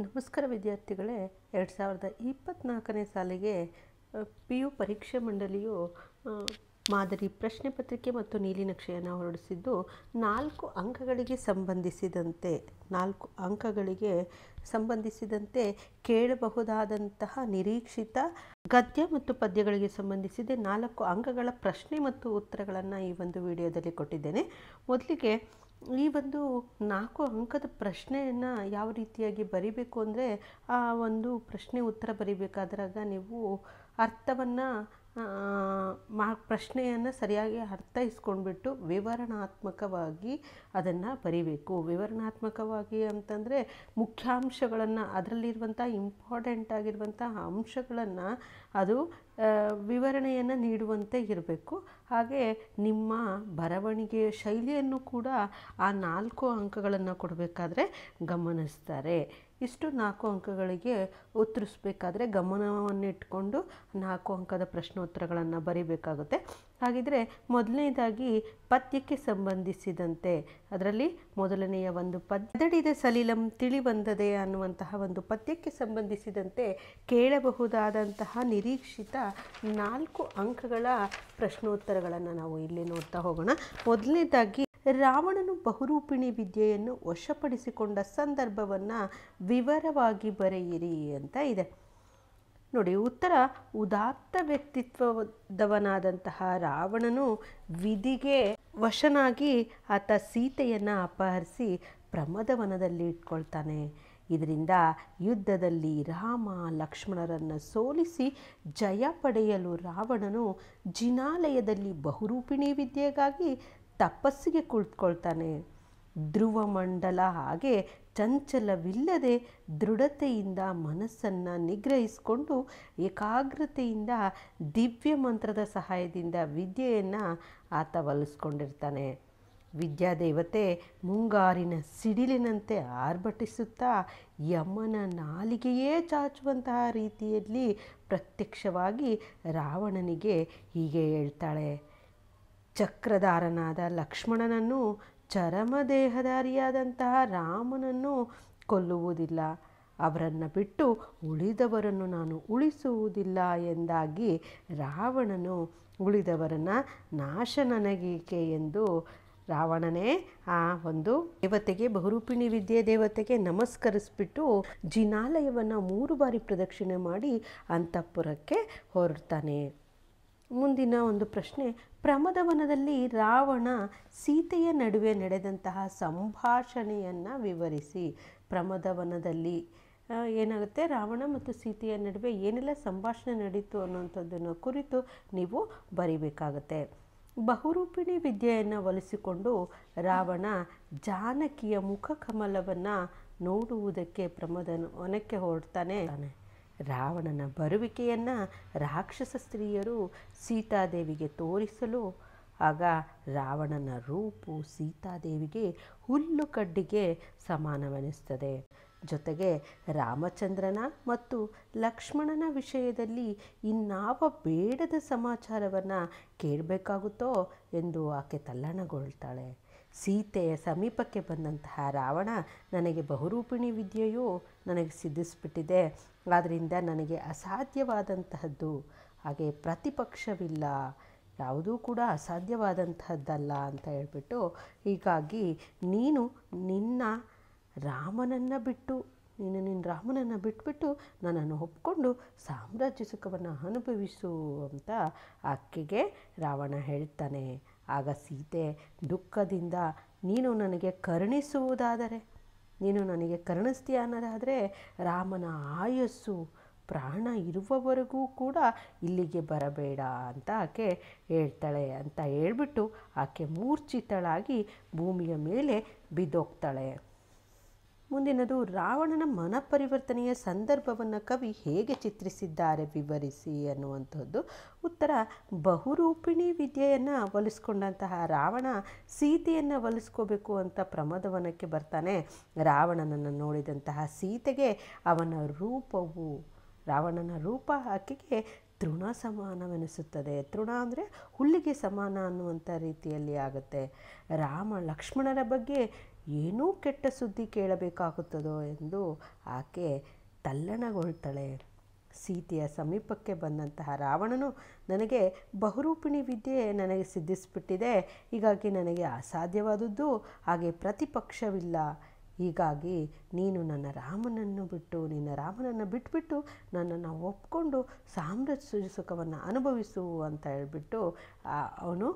ನಮಸ್ಕಾರ ವಿದ್ಯಾರ್ಥಿಗಳೇ ಎರಡು ಸಾವಿರದ ಇಪ್ಪತ್ತ್ನಾಲ್ಕನೇ ಸಾಲಿಗೆ ಪಿ ಯು ಪರೀಕ್ಷೆ ಮಂಡಳಿಯು ಮಾದರಿ ಪ್ರಶ್ನೆ ಪತ್ರಿಕೆ ಮತ್ತು ನಕ್ಷೆಯನ್ನು ಹೊರಡಿಸಿದ್ದು ನಾಲ್ಕು ಅಂಕಗಳಿಗೆ ಸಂಬಂಧಿಸಿದಂತೆ ನಾಲ್ಕು ಅಂಕಗಳಿಗೆ ಸಂಬಂಧಿಸಿದಂತೆ ಕೇಳಬಹುದಾದಂತಹ ನಿರೀಕ್ಷಿತ ಗದ್ಯ ಮತ್ತು ಪದ್ಯಗಳಿಗೆ ಸಂಬಂಧಿಸಿದ ನಾಲ್ಕು ಅಂಕಗಳ ಪ್ರಶ್ನೆ ಮತ್ತು ಉತ್ತರಗಳನ್ನು ಈ ಒಂದು ವಿಡಿಯೋದಲ್ಲಿ ಕೊಟ್ಟಿದ್ದೇನೆ ಮೊದಲಿಗೆ ಈ ಒಂದು ನಾಲ್ಕು ಅಂಕದ ಪ್ರಶ್ನೆಯನ್ನು ಯಾವ ರೀತಿಯಾಗಿ ಬರಿಬೇಕು ಅಂದರೆ ಆ ಒಂದು ಪ್ರಶ್ನೆ ಉತ್ತರ ಬರಿಬೇಕಾದ್ರಾಗ ನೀವು ಅರ್ಥವನ್ನು ಮಾ ಪ್ರಶ್ನೆಯನ್ನು ಸರಿಯಾಗಿ ಅರ್ಥೈಸ್ಕೊಂಡ್ಬಿಟ್ಟು ವಿವರಣಾತ್ಮಕವಾಗಿ ಅದನ್ನು ಬರೀಬೇಕು ವಿವರಣಾತ್ಮಕವಾಗಿ ಅಂತಂದರೆ ಮುಖ್ಯಾಂಶಗಳನ್ನು ಅದರಲ್ಲಿರುವಂಥ ಇಂಪಾರ್ಟೆಂಟ್ ಆಗಿರುವಂಥ ಅಂಶಗಳನ್ನು ಅದು ವಿವರಣೆಯನ್ನು ನೀಡುವಂತೆ ಇರಬೇಕು ಹಾಗೆ ನಿಮ್ಮ ಬರವಣಿಗೆಯ ಶೈಲಿಯನ್ನು ಕೂಡ ಆ ನಾಲ್ಕು ಅಂಕಗಳನ್ನು ಕೊಡಬೇಕಾದ್ರೆ ಗಮನಿಸ್ತಾರೆ ಇಷ್ಟು ನಾಲ್ಕು ಅಂಕಗಳಿಗೆ ಗಮನವನ್ನು ಗಮನವನ್ನಿಟ್ಕೊಂಡು ನಾಲ್ಕು ಅಂಕದ ಪ್ರಶ್ನೋತ್ತರಗಳನ್ನು ಬರೀಬೇಕಾಗುತ್ತೆ ಹಾಗಿದ್ರೆ ಮೊದಲನೇದಾಗಿ ಪದ್ಯಕ್ಕೆ ಸಂಬಂಧಿಸಿದಂತೆ ಅದರಲ್ಲಿ ಮೊದಲನೆಯ ಒಂದು ಸಲೀಲಂ ತಿಳಿ ಬಂದದೆ ಅನ್ನುವಂತಹ ಒಂದು ಪದ್ಯಕ್ಕೆ ಸಂಬಂಧಿಸಿದಂತೆ ಕೇಳಬಹುದಾದಂತಹ ನಿರೀಕ್ಷಿತ ನಾಲ್ಕು ಅಂಕಗಳ ಪ್ರಶ್ನೋತ್ತರಗಳನ್ನು ನಾವು ಇಲ್ಲಿ ನೋಡ್ತಾ ಹೋಗೋಣ ಮೊದಲನೇದಾಗಿ ರಾವಣನು ಬಹುರೂಪಿಣಿ ವಿದ್ಯೆಯನ್ನು ವಶಪಡಿಸಿಕೊಂಡ ಸಂದರ್ಭವನ್ನು ವಿವರವಾಗಿ ಬರೆಯಿರಿ ಅಂತ ಇದೆ ನೋಡಿ ಉತ್ತರ ಉದಾತ್ತ ವ್ಯಕ್ತಿತ್ವದವನಾದಂತಹ ರಾವಣನು ವಿಧಿಗೆ ವಶನಾಗಿ ಆತ ಸೀತೆಯನ್ನು ಅಪಹರಿಸಿ ಪ್ರಮದವನದಲ್ಲಿ ಇಟ್ಕೊಳ್ತಾನೆ ಇದರಿಂದ ಯುದ್ಧದಲ್ಲಿ ರಾಮ ಲಕ್ಷ್ಮಣರನ್ನು ಸೋಲಿಸಿ ಜಯ ಪಡೆಯಲು ರಾವಣನು ಜಿನಾಲಯದಲ್ಲಿ ಬಹುರೂಪಿಣಿ ವಿದ್ಯೆಗಾಗಿ ತಪಸ್ಸಿಗೆ ಕುಳಿತುಕೊಳ್ತಾನೆ ಧ್ರುವ ಮಂಡಲ ಹಾಗೆ ಚಂಚಲವಿಲ್ಲದೆ ದೃಢತೆಯಿಂದ ಮನಸ್ಸನ್ನು ನಿಗ್ರಹಿಸಿಕೊಂಡು ಏಕಾಗ್ರತೆಯಿಂದ ದಿವ್ಯ ಮಂತ್ರದ ಸಹಾಯದಿಂದ ವಿದ್ಯೆಯನ್ನು ಆತ ಒಲಿಸ್ಕೊಂಡಿರ್ತಾನೆ ವಿದ್ಯಾದೇವತೆ ಮುಂಗಾರಿನ ಸಿಡಿಲಿನಂತೆ ಆರ್ಭಟಿಸುತ್ತಾ ಯಮನ ನಾಲಿಗೆಯೇ ಚಾಚುವಂತಹ ರೀತಿಯಲ್ಲಿ ಪ್ರತ್ಯಕ್ಷವಾಗಿ ರಾವಣನಿಗೆ ಹೀಗೆ ಹೇಳ್ತಾಳೆ ಚಕ್ರಧಾರನಾದ ಲಕ್ಷ್ಮಣನನ್ನು ಚರಮದೇಹಧಾರಿಯಾದಂತಹ ರಾಮನನ್ನು ಕೊಲ್ಲುವುದಿಲ್ಲ ಅವರನ್ನು ಬಿಟ್ಟು ಉಳಿದವರನ್ನು ನಾನು ಉಳಿಸುವುದಿಲ್ಲ ಎಂದಾಗಿ ರಾವಣನು ಉಳಿದವರನ್ನು ನಾಶ ನನಗೇಕೆ ಎಂದು ರಾವಣನೇ ಆ ಒಂದು ದೇವತೆಗೆ ಬಹುರೂಪಿಣಿ ವಿದ್ಯೆ ದೇವತೆಗೆ ನಮಸ್ಕರಿಸ್ಬಿಟ್ಟು ಜಿನಾಲಯವನ್ನು ಮೂರು ಬಾರಿ ಪ್ರದಕ್ಷಿಣೆ ಮಾಡಿ ಅಂತಃಪುರಕ್ಕೆ ಹೊರಡ್ತಾನೆ ಮುಂದಿನ ಒಂದು ಪ್ರಶ್ನೆ ಪ್ರಮದವನದಲ್ಲಿ ರಾವಣ ಸೀತೆಯ ನಡುವೆ ನಡೆದಂತಹ ಸಂಭಾಷಣೆಯನ್ನು ವಿವರಿಸಿ ಪ್ರಮದವನದಲ್ಲಿ ಏನಾಗುತ್ತೆ ರಾವಣ ಮತ್ತು ಸೀತೆಯ ನಡುವೆ ಏನೆಲ್ಲ ಸಂಭಾಷಣೆ ನಡೀತು ಅನ್ನೋಂಥದ್ದನ್ನು ಕುರಿತು ನೀವು ಬರೀಬೇಕಾಗತ್ತೆ ಬಹುರೂಪಿಣಿ ವಿದ್ಯೆಯನ್ನು ಒಲಿಸಿಕೊಂಡು ರಾವಣ ಜಾನಕಿಯ ಮುಖ ಕಮಲವನ್ನು ನೋಡುವುದಕ್ಕೆ ಪ್ರಮದವನಕ್ಕೆ ಒನಕ್ಕೆ ಹೊರಡ್ತಾನೆ ರಾವಣನ ಬರುವಿಕೆಯನ್ನು ರಾಕ್ಷಸ ಸ್ತ್ರೀಯರು ಸೀತಾದೇವಿಗೆ ತೋರಿಸಲು ಆಗ ರಾವಣನ ರೂಪು ಸೀತಾದೇವಿಗೆ ಹುಲ್ಲು ಕಡ್ಡಿಗೆ ಸಮಾನವೆನಿಸ್ತದೆ ಜೊತೆಗೆ ರಾಮಚಂದ್ರನ ಮತ್ತು ಲಕ್ಷ್ಮಣನ ವಿಷಯದಲ್ಲಿ ಇನ್ನಾವ ಬೇಡದ ಸಮಾಚಾರವನ್ನು ಕೇಳಬೇಕಾಗುತ್ತೋ ಎಂದು ಆಕೆ ತಲ್ಲಣಗೊಳ್ತಾಳೆ ಸೀತೆಯ ಸಮೀಪಕ್ಕೆ ಬಂದಂತಹ ರಾವಣ ನನಗೆ ಬಹುರೂಪಿಣಿ ವಿದ್ಯೆಯೂ ನನಗೆ ಸಿದ್ಧಿಸ್ಬಿಟ್ಟಿದೆ ಆದ್ದರಿಂದ ನನಗೆ ಅಸಾಧ್ಯವಾದಂತಹದ್ದು ಹಾಗೆ ಪ್ರತಿಪಕ್ಷವಿಲ್ಲ ಯಾವುದೂ ಕೂಡ ಅಸಾಧ್ಯವಾದಂತಹದ್ದಲ್ಲ ಅಂತ ಹೇಳಿಬಿಟ್ಟು ಹೀಗಾಗಿ ನೀನು ನಿನ್ನ ರಾಮನನ್ನು ಬಿಟ್ಟು ನೀನು ನಿನ್ನ ರಾಮನನ್ನು ಬಿಟ್ಬಿಟ್ಟು ನನ್ನನ್ನು ಒಪ್ಪಿಕೊಂಡು ಸಾಮ್ರಾಜ್ಯ ಸುಖವನ್ನು ಅನುಭವಿಸು ಅಂತ ಅಕ್ಕಿಗೆ ರಾವಣ ಹೇಳ್ತಾನೆ ಆಗ ಸೀತೆ ದುಃಖದಿಂದ ನೀನು ನನಗೆ ಕರುಣಿಸುವುದಾದರೆ ನೀನು ನನಗೆ ಕರುಣಿಸ್ತೀಯ ಅನ್ನೋದಾದರೆ ರಾಮನ ಆಯಸ್ಸು ಪ್ರಾಣ ಇರುವವರೆಗೂ ಕೂಡ ಇಲ್ಲಿಗೆ ಬರಬೇಡ ಅಂತ ಆಕೆ ಹೇಳ್ತಾಳೆ ಅಂತ ಹೇಳ್ಬಿಟ್ಟು ಆಕೆ ಮೂರ್ಛಿತಳಾಗಿ ಭೂಮಿಯ ಮೇಲೆ ಬಿದ್ದೋಗ್ತಾಳೆ ಮುಂದಿನದು ರಾವಣನ ಮನಪರಿವರ್ತನೆಯ ಸಂದರ್ಭವನ್ನು ಕವಿ ಹೇಗೆ ಚಿತ್ರಿಸಿದ್ದಾರೆ ವಿವರಿಸಿ ಅನ್ನುವಂಥದ್ದು ಉತ್ತರ ಬಹುರೂಪಿಣಿ ವಿದ್ಯೆಯನ್ನು ಒಲಿಸ್ಕೊಂಡಂತಹ ರಾವಣ ಸೀತೆಯನ್ನು ಒಲಿಸ್ಕೋಬೇಕು ಅಂತ ಪ್ರಮದವನಕ್ಕೆ ಬರ್ತಾನೆ ರಾವಣನನ್ನು ನೋಡಿದಂತಹ ಸೀತೆಗೆ ಅವನ ರೂಪವು ರಾವಣನ ರೂಪ ಆಕೆಗೆ ತೃಣ ಸಮಾನವೆನಿಸುತ್ತದೆ ತೃಣ ಅಂದರೆ ಹುಲ್ಲಿಗೆ ಸಮಾನ ಅನ್ನುವಂಥ ರೀತಿಯಲ್ಲಿ ಆಗುತ್ತೆ ರಾಮ ಲಕ್ಷ್ಮಣರ ಬಗ್ಗೆ ಏನೂ ಕೆಟ್ಟ ಸುದ್ದಿ ಕೇಳಬೇಕಾಗುತ್ತದೋ ಎಂದು ಆಕೆ ತಲ್ಲಣಗೊಳ್ತಾಳೆ ಸೀತೆಯ ಸಮೀಪಕ್ಕೆ ಬಂದಂತಹ ರಾವಣನು ನನಗೆ ಬಹುರೂಪಿಣಿ ವಿದ್ಯೆ ನನಗೆ ಸಿದ್ಧಿಸಿಬಿಟ್ಟಿದೆ ಹೀಗಾಗಿ ನನಗೆ ಅಸಾಧ್ಯವಾದದ್ದು ಹಾಗೆ ಪ್ರತಿಪಕ್ಷವಿಲ್ಲ ಹೀಗಾಗಿ ನೀನು ನನ್ನ ರಾಮನನ್ನು ಬಿಟ್ಟು ನಿನ್ನ ರಾಮನನ್ನು ಬಿಟ್ಬಿಟ್ಟು ನನ್ನನ್ನು ಒಪ್ಪಿಕೊಂಡು ಸಾಮ್ರಾಜ್ಯ ಸುಖವನ್ನು ಅನುಭವಿಸು ಅಂತ ಹೇಳಿಬಿಟ್ಟು ಅವನು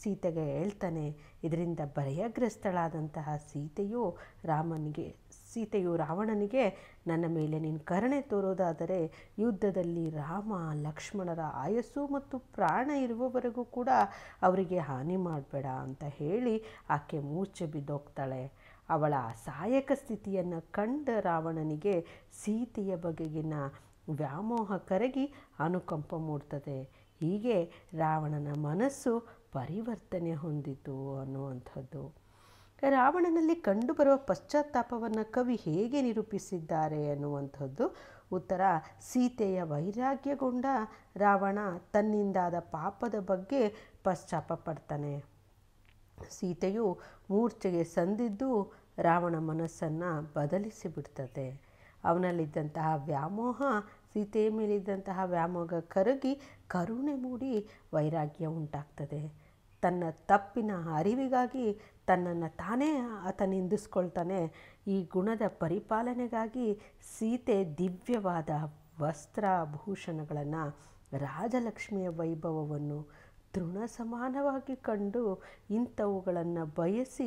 ಸೀತೆಗೆ ಹೇಳ್ತಾನೆ ಇದರಿಂದ ಭಯಗ್ರಸ್ತಳಾದಂತಹ ಸೀತೆಯು ರಾಮನಿಗೆ ಸೀತೆಯು ರಾವಣನಿಗೆ ನನ್ನ ಮೇಲೆ ನೀನು ಕರುಣೆ ತೋರೋದಾದರೆ ಯುದ್ಧದಲ್ಲಿ ರಾಮ ಲಕ್ಷ್ಮಣರ ಆಯಸ್ಸು ಮತ್ತು ಪ್ರಾಣ ಇರುವವರೆಗೂ ಕೂಡ ಅವರಿಗೆ ಹಾನಿ ಮಾಡಬೇಡ ಅಂತ ಹೇಳಿ ಆಕೆ ಮೂರ್ಛೆ ಬಿದ್ದೋಗ್ತಾಳೆ ಅವಳ ಅಸಹಾಯಕ ಸ್ಥಿತಿಯನ್ನು ಕಂಡ ರಾವಣನಿಗೆ ಸೀತೆಯ ಬಗೆಗಿನ ವ್ಯಾಮೋಹ ಕರಗಿ ಅನುಕಂಪ ಮೂಡ್ತದೆ ಹೀಗೆ ರಾವಣನ ಮನಸ್ಸು ಪರಿವರ್ತನೆ ಹೊಂದಿತು ಅನ್ನುವಂಥದ್ದು ರಾವಣನಲ್ಲಿ ಕಂಡುಬರುವ ಪಶ್ಚಾತ್ತಾಪವನ್ನು ಕವಿ ಹೇಗೆ ನಿರೂಪಿಸಿದ್ದಾರೆ ಅನ್ನುವಂಥದ್ದು ಉತ್ತರ ಸೀತೆಯ ವೈರಾಗ್ಯಗೊಂಡ ರಾವಣ ತನ್ನಿಂದಾದ ಪಾಪದ ಬಗ್ಗೆ ಪಶ್ಚಾಪ ಪಡ್ತಾನೆ ಸೀತೆಯು ಮೂರ್ಛೆಗೆ ಸಂದಿದ್ದು ರಾವಣ ಮನಸ್ಸನ್ನು ಬದಲಿಸಿ ಬಿಡ್ತದೆ ಅವನಲ್ಲಿದ್ದಂತಹ ವ್ಯಾಮೋಹ ಸೀತೆಯ ಮೇಲಿದ್ದಂತಹ ವ್ಯಾಮೋಹ ಕರಗಿ ಕರುಣೆ ಮೂಡಿ ವೈರಾಗ್ಯ ಉಂಟಾಗ್ತದೆ ತನ್ನ ತಪ್ಪಿನ ಅರಿವಿಗಾಗಿ ತನ್ನನ್ನು ತಾನೇ ಆತ ನಿಂದಿಸ್ಕೊಳ್ತಾನೆ ಈ ಗುಣದ ಪರಿಪಾಲನೆಗಾಗಿ ಸೀತೆ ದಿವ್ಯವಾದ ವಸ್ತ್ರಾಭೂಷಣಗಳನ್ನು ರಾಜಲಕ್ಷ್ಮಿಯ ವೈಭವವನ್ನು ತೃಣ ಸಮಾನವಾಗಿ ಕಂಡು ಇಂಥವುಗಳನ್ನು ಬಯಸಿ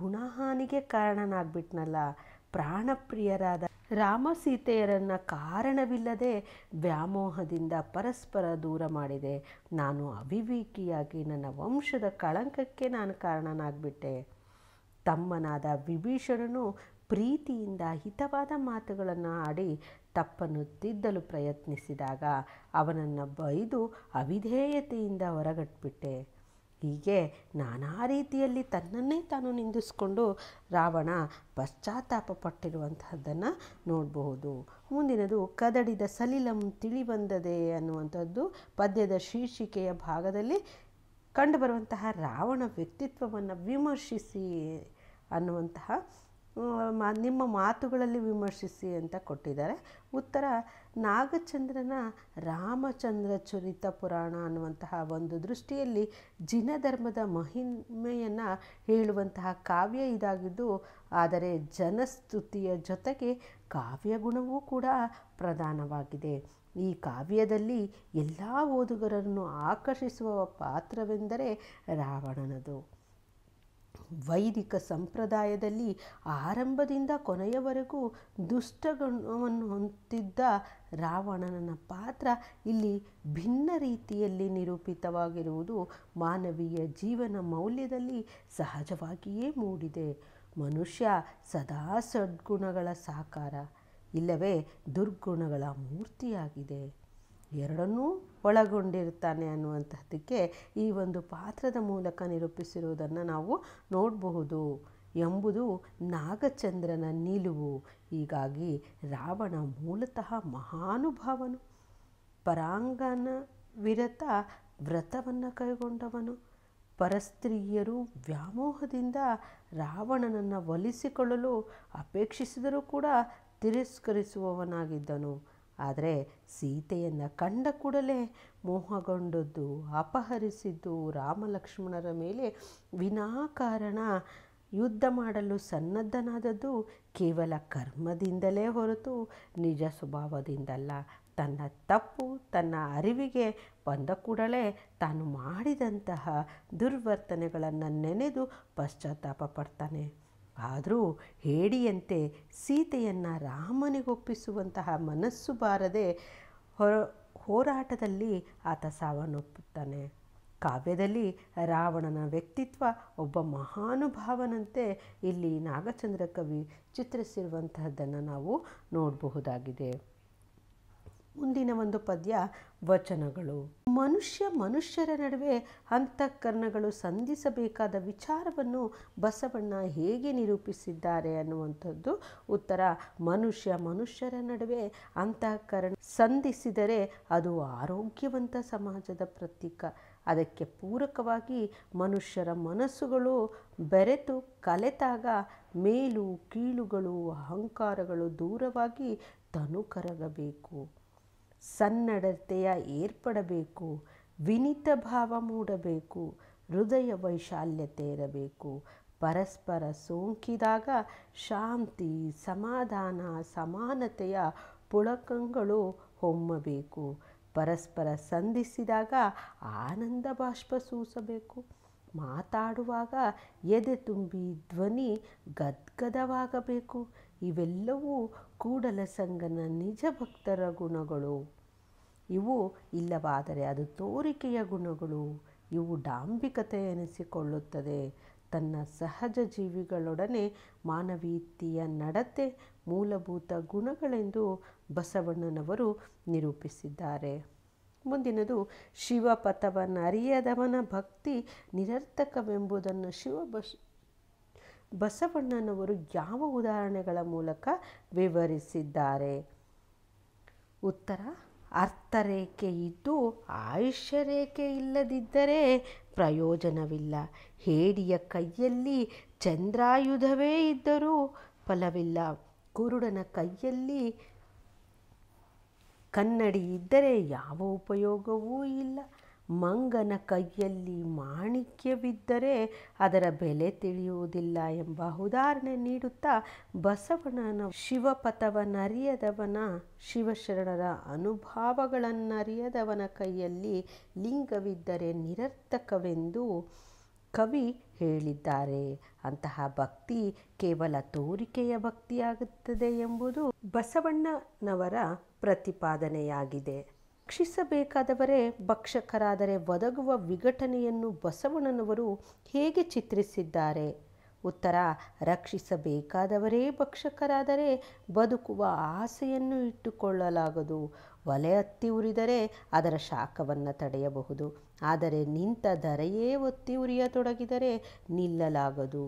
ಗುಣಹಾನಿಗೆ ಕಾರಣನಾಗ್ಬಿಟ್ನಲ್ಲ ಪ್ರಾಣಪ್ರಿಯರಾದ ರಾಮ ಸೀತೆಯರನ್ನು ಕಾರಣವಿಲ್ಲದೆ ವ್ಯಾಮೋಹದಿಂದ ಪರಸ್ಪರ ದೂರ ಮಾಡಿದೆ ನಾನು ಅವಿವೇಕಿಯಾಗಿ ನನ್ನ ವಂಶದ ಕಳಂಕಕ್ಕೆ ನಾನು ಕಾರಣನಾಗ್ಬಿಟ್ಟೆ ತಮ್ಮನಾದ ವಿಭೀಷಣನು ಪ್ರೀತಿಯಿಂದ ಹಿತವಾದ ಮಾತುಗಳನ್ನು ಆಡಿ ತಪ್ಪನ್ನು ತಿದ್ದಲು ಪ್ರಯತ್ನಿಸಿದಾಗ ಅವನನ್ನು ಬೈದು ಅವಿಧೇಯತೆಯಿಂದ ಹೊರಗಟ್ಬಿಟ್ಟೆ ಹೀಗೆ ನಾನಾ ರೀತಿಯಲ್ಲಿ ತನ್ನನ್ನೇ ತಾನು ನಿಂದಿಸಿಕೊಂಡು ರಾವಣ ಪಶ್ಚಾತ್ತಾಪ ಪಟ್ಟಿರುವಂತಹದ್ದನ್ನು ನೋಡಬಹುದು ಮುಂದಿನದು ಕದಡಿದ ಸಲಿಲಂ ತಿಳಿಬಂದದೆ ಅನ್ನುವಂಥದ್ದು ಪದ್ಯದ ಶೀರ್ಷಿಕೆಯ ಭಾಗದಲ್ಲಿ ಕಂಡುಬರುವಂತಹ ರಾವಣ ವ್ಯಕ್ತಿತ್ವವನ್ನು ವಿಮರ್ಶಿಸಿ ಅನ್ನುವಂತಹ ನಿಮ್ಮ ಮಾತುಗಳಲ್ಲಿ ವಿಮರ್ಶಿಸಿ ಅಂತ ಕೊಟ್ಟಿದ್ದಾರೆ ಉತ್ತರ ನಾಗಚಂದ್ರನ ರಾಮಚಂದ್ರ ಚರಿತ ಪುರಾಣ ಅನ್ನುವಂತಹ ಒಂದು ದೃಷ್ಟಿಯಲ್ಲಿ ಜಿನಧರ್ಮದ ಮಹಿಮೆಯನ್ನು ಹೇಳುವಂತಹ ಕಾವ್ಯ ಇದಾಗಿದ್ದು ಆದರೆ ಜನಸ್ತುತಿಯ ಜೊತೆಗೆ ಕಾವ್ಯ ಗುಣವೂ ಕೂಡ ಪ್ರಧಾನವಾಗಿದೆ ಈ ಕಾವ್ಯದಲ್ಲಿ ಎಲ್ಲ ಓದುಗರನ್ನು ಆಕರ್ಷಿಸುವ ಪಾತ್ರವೆಂದರೆ ರಾವಣನದು ವೈದಿಕ ಸಂಪ್ರದಾಯದಲ್ಲಿ ಆರಂಭದಿಂದ ಕೊನೆಯವರೆಗೂ ದುಷ್ಟ ಗುಣವನ್ನು ಹೊಂದಿದ್ದ ರಾವಣನ ಪಾತ್ರ ಇಲ್ಲಿ ಭಿನ್ನ ರೀತಿಯಲ್ಲಿ ನಿರೂಪಿತವಾಗಿರುವುದು ಮಾನವೀಯ ಜೀವನ ಮೌಲ್ಯದಲ್ಲಿ ಸಹಜವಾಗಿಯೇ ಮೂಡಿದೆ ಮನುಷ್ಯ ಸದಾ ಸದ್ಗುಣಗಳ ಸಾಕಾರ ಇಲ್ಲವೇ ದುರ್ಗುಣಗಳ ಮೂರ್ತಿಯಾಗಿದೆ ಎರಡನ್ನೂ ಒಳಗೊಂಡಿರ್ತಾನೆ ಅನ್ನುವಂಥದ್ದಕ್ಕೆ ಈ ಒಂದು ಪಾತ್ರದ ಮೂಲಕ ನಿರೂಪಿಸಿರುವುದನ್ನು ನಾವು ನೋಡಬಹುದು ಎಂಬುದು ನಾಗಚಂದ್ರನ ನಿಲುವು ಹೀಗಾಗಿ ರಾವಣ ಮೂಲತಃ ಮಹಾನುಭಾವನು ಪರಾಂಗನ ವಿರತ ವ್ರತವನ್ನು ಕೈಗೊಂಡವನು ಪರಸ್ತ್ರೀಯರು ವ್ಯಾಮೋಹದಿಂದ ರಾವಣನನ್ನು ಒಲಿಸಿಕೊಳ್ಳಲು ಅಪೇಕ್ಷಿಸಿದರೂ ಕೂಡ ತಿರಸ್ಕರಿಸುವವನಾಗಿದ್ದನು ಆದರೆ ಸೀತೆಯನ್ನು ಕಂಡ ಕೂಡಲೇ ಮೋಹಗೊಂಡದ್ದು ಅಪಹರಿಸಿದ್ದು ರಾಮಲಕ್ಷ್ಮಣರ ಮೇಲೆ ವಿನಾಕಾರಣ ಯುದ್ಧ ಮಾಡಲು ಸನ್ನದ್ಧನಾದದ್ದು ಕೇವಲ ಕರ್ಮದಿಂದಲೇ ಹೊರತು ನಿಜ ಸ್ವಭಾವದಿಂದಲ್ಲ ತನ್ನ ತಪ್ಪು ತನ್ನ ಅರಿವಿಗೆ ಬಂದ ಕೂಡಲೇ ತಾನು ಮಾಡಿದಂತಹ ದುರ್ವರ್ತನೆಗಳನ್ನು ನೆನೆದು ಪಶ್ಚಾತ್ತಾಪ ಪಡ್ತಾನೆ ಆದರೂ ಹೇಡಿಯಂತೆ ಸೀತೆಯನ್ನು ರಾಮನಿಗೊಪ್ಪಿಸುವಂತಹ ಮನಸ್ಸು ಬಾರದೆ ಹೊರ ಹೋರಾಟದಲ್ಲಿ ಆತ ಸಾವನ್ನೊಪ್ಪುತ್ತಾನೆ ಕಾವ್ಯದಲ್ಲಿ ರಾವಣನ ವ್ಯಕ್ತಿತ್ವ ಒಬ್ಬ ಮಹಾನುಭಾವನಂತೆ ಇಲ್ಲಿ ನಾಗಚಂದ್ರ ಕವಿ ಚಿತ್ರಿಸಿರುವಂತಹದ್ದನ್ನು ನಾವು ನೋಡಬಹುದಾಗಿದೆ ಮುಂದಿನ ಒಂದು ಪದ್ಯ ವಚನಗಳು ಮನುಷ್ಯ ಮನುಷ್ಯರ ನಡುವೆ ಅಂತಃಕರಣಗಳು ಸಂಧಿಸಬೇಕಾದ ವಿಚಾರವನ್ನು ಬಸವಣ್ಣ ಹೇಗೆ ನಿರೂಪಿಸಿದ್ದಾರೆ ಅನ್ನುವಂಥದ್ದು ಉತ್ತರ ಮನುಷ್ಯ ಮನುಷ್ಯರ ನಡುವೆ ಅಂತಃಕರಣ ಸಂಧಿಸಿದರೆ ಅದು ಆರೋಗ್ಯವಂತ ಸಮಾಜದ ಪ್ರತೀಕ ಅದಕ್ಕೆ ಪೂರಕವಾಗಿ ಮನುಷ್ಯರ ಮನಸ್ಸುಗಳು ಬೆರೆತು ಕಲೆತಾಗ ಮೇಲು ಕೀಳುಗಳು ಅಹಂಕಾರಗಳು ದೂರವಾಗಿ ತನು ಕರಗಬೇಕು ಸನ್ನಡತೆಯ ಏರ್ಪಡಬೇಕು ವಿನಿತ ಭಾವ ಮೂಡಬೇಕು ಹೃದಯ ವೈಶಾಲ್ಯತೆ ಇರಬೇಕು ಪರಸ್ಪರ ಸೋಂಕಿದಾಗ ಶಾಂತಿ ಸಮಾಧಾನ ಸಮಾನತೆಯ ಪುಳಕಂಗಳು ಹೊಮ್ಮಬೇಕು ಪರಸ್ಪರ ಸಂಧಿಸಿದಾಗ ಆನಂದ ಬಾಷ್ಪ ಸೂಸಬೇಕು ಮಾತಾಡುವಾಗ ಎದೆ ತುಂಬಿ ಧ್ವನಿ ಗದ್ಗದವಾಗಬೇಕು ಇವೆಲ್ಲವೂ ಕೂಡಲ ಸಂಗನ ನಿಜ ಭಕ್ತರ ಗುಣಗಳು ಇವು ಇಲ್ಲವಾದರೆ ಅದು ತೋರಿಕೆಯ ಗುಣಗಳು ಇವು ಡಾಂಬಿಕತೆ ಎನಿಸಿಕೊಳ್ಳುತ್ತದೆ ತನ್ನ ಸಹಜ ಜೀವಿಗಳೊಡನೆ ಮಾನವೀಯತೆಯ ನಡತೆ ಮೂಲಭೂತ ಗುಣಗಳೆಂದು ಬಸವಣ್ಣನವರು ನಿರೂಪಿಸಿದ್ದಾರೆ ಮುಂದಿನದು ಶಿವಪಥವನ್ನು ಅರಿಯದವನ ಭಕ್ತಿ ನಿರರ್ಥಕವೆಂಬುದನ್ನು ಶಿವ ಬಸ್ ಬಸವಣ್ಣನವರು ಯಾವ ಉದಾಹರಣೆಗಳ ಮೂಲಕ ವಿವರಿಸಿದ್ದಾರೆ ಉತ್ತರ ಅರ್ಥರೇಖೆ ಇದ್ದು ಆಯುಷ್ಯ ರೇಖೆ ಇಲ್ಲದಿದ್ದರೆ ಪ್ರಯೋಜನವಿಲ್ಲ ಹೇಡಿಯ ಕೈಯಲ್ಲಿ ಚಂದ್ರಾಯುಧವೇ ಇದ್ದರೂ ಫಲವಿಲ್ಲ ಕುರುಡನ ಕೈಯಲ್ಲಿ ಕನ್ನಡಿ ಇದ್ದರೆ ಯಾವ ಉಪಯೋಗವೂ ಇಲ್ಲ ಮಂಗನ ಕೈಯಲ್ಲಿ ಮಾಣಿಕ್ಯವಿದ್ದರೆ ಅದರ ಬೆಲೆ ತಿಳಿಯುವುದಿಲ್ಲ ಎಂಬ ಉದಾಹರಣೆ ನೀಡುತ್ತಾ ಬಸವಣ್ಣನ ಶಿವಪಥವನ್ನರಿಯದವನ ಶಿವಶರಣರ ಅನುಭಾವಗಳನ್ನರಿಯದವನ ಕೈಯಲ್ಲಿ ಲಿಂಗವಿದ್ದರೆ ನಿರರ್ಥಕವೆಂದು ಕವಿ ಹೇಳಿದ್ದಾರೆ ಅಂತಹ ಭಕ್ತಿ ಕೇವಲ ತೋರಿಕೆಯ ಭಕ್ತಿಯಾಗುತ್ತದೆ ಎಂಬುದು ಬಸವಣ್ಣನವರ ಪ್ರತಿಪಾದನೆಯಾಗಿದೆ ರಕ್ಷಿಸಬೇಕಾದವರೇ ಭಕ್ಷಕರಾದರೆ ಒದಗುವ ವಿಘಟನೆಯನ್ನು ಬಸವಣ್ಣನವರು ಹೇಗೆ ಚಿತ್ರಿಸಿದ್ದಾರೆ ಉತ್ತರ ರಕ್ಷಿಸಬೇಕಾದವರೇ ಭಕ್ಷಕರಾದರೆ ಬದುಕುವ ಆಸೆಯನ್ನು ಇಟ್ಟುಕೊಳ್ಳಲಾಗದು ಒಲೆ ಹತ್ತಿ ಉರಿದರೆ ಅದರ ಶಾಖವನ್ನು ತಡೆಯಬಹುದು ಆದರೆ ನಿಂತ ದರೆಯೇ ಒತ್ತಿ ಉರಿಯತೊಡಗಿದರೆ ನಿಲ್ಲಲಾಗದು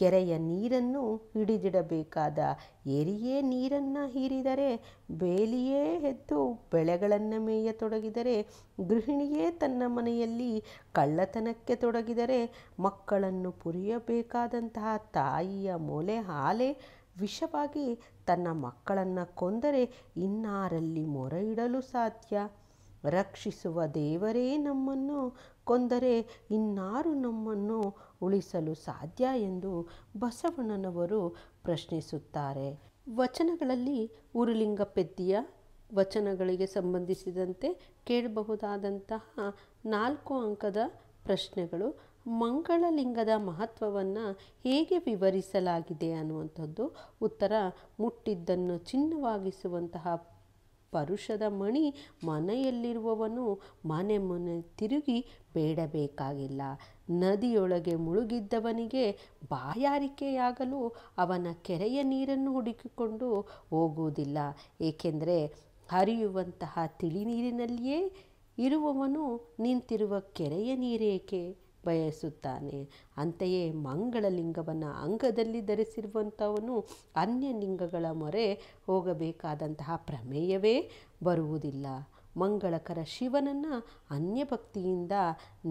ಕೆರೆಯ ನೀರನ್ನು ಹಿಡಿದಿಡಬೇಕಾದ ಏರಿಯೇ ನೀರನ್ನು ಹೀರಿದರೆ ಬೇಲಿಯೇ ಎದ್ದು ಬೆಳೆಗಳನ್ನು ಮೇಯತೊಡಗಿದರೆ ಗೃಹಿಣಿಯೇ ತನ್ನ ಮನೆಯಲ್ಲಿ ಕಳ್ಳತನಕ್ಕೆ ತೊಡಗಿದರೆ ಮಕ್ಕಳನ್ನು ಪುರಿಯಬೇಕಾದಂತಹ ತಾಯಿಯ ಮೊಲೆ ಹಾಲೆ ವಿಷವಾಗಿ ತನ್ನ ಮಕ್ಕಳನ್ನು ಕೊಂದರೆ ಇನ್ನಾರಲ್ಲಿ ಮೊರೆ ಇಡಲು ಸಾಧ್ಯ ರಕ್ಷಿಸುವ ದೇವರೇ ನಮ್ಮನ್ನು ಕೊಂದರೆ ಇನ್ನಾರು ನಮ್ಮನ್ನು ಉಳಿಸಲು ಸಾಧ್ಯ ಎಂದು ಬಸವಣ್ಣನವರು ಪ್ರಶ್ನಿಸುತ್ತಾರೆ ವಚನಗಳಲ್ಲಿ ಉರುಲಿಂಗ ಪೆದ್ದಿಯ ವಚನಗಳಿಗೆ ಸಂಬಂಧಿಸಿದಂತೆ ಕೇಳಬಹುದಾದಂತಹ ನಾಲ್ಕು ಅಂಕದ ಪ್ರಶ್ನೆಗಳು ಮಂಗಳಲಿಂಗದ ಮಹತ್ವವನ್ನು ಹೇಗೆ ವಿವರಿಸಲಾಗಿದೆ ಅನ್ನುವಂಥದ್ದು ಉತ್ತರ ಮುಟ್ಟಿದ್ದನ್ನು ಚಿನ್ನವಾಗಿಸುವಂತಹ ಪರುಷದ ಮಣಿ ಮನೆಯಲ್ಲಿರುವವನು ಮನೆ ಮನೆ ತಿರುಗಿ ಬೇಡಬೇಕಾಗಿಲ್ಲ ನದಿಯೊಳಗೆ ಮುಳುಗಿದ್ದವನಿಗೆ ಬಾಯಾರಿಕೆಯಾಗಲು ಅವನ ಕೆರೆಯ ನೀರನ್ನು ಹುಡುಕಿಕೊಂಡು ಹೋಗುವುದಿಲ್ಲ ಏಕೆಂದರೆ ಹರಿಯುವಂತಹ ತಿಳಿ ನೀರಿನಲ್ಲಿಯೇ ಇರುವವನು ನಿಂತಿರುವ ಕೆರೆಯ ನೀರೇಕೆ ಬಯಸುತ್ತಾನೆ ಅಂತೆಯೇ ಮಂಗಳಲಿಂಗವನ್ನು ಅಂಗದಲ್ಲಿ ಧರಿಸಿರುವಂಥವನು ಅನ್ಯ ಲಿಂಗಗಳ ಮೊರೆ ಹೋಗಬೇಕಾದಂತಹ ಪ್ರಮೇಯವೇ ಬರುವುದಿಲ್ಲ ಮಂಗಳಕರ ಶಿವನನ್ನು ಅನ್ಯಭಕ್ತಿಯಿಂದ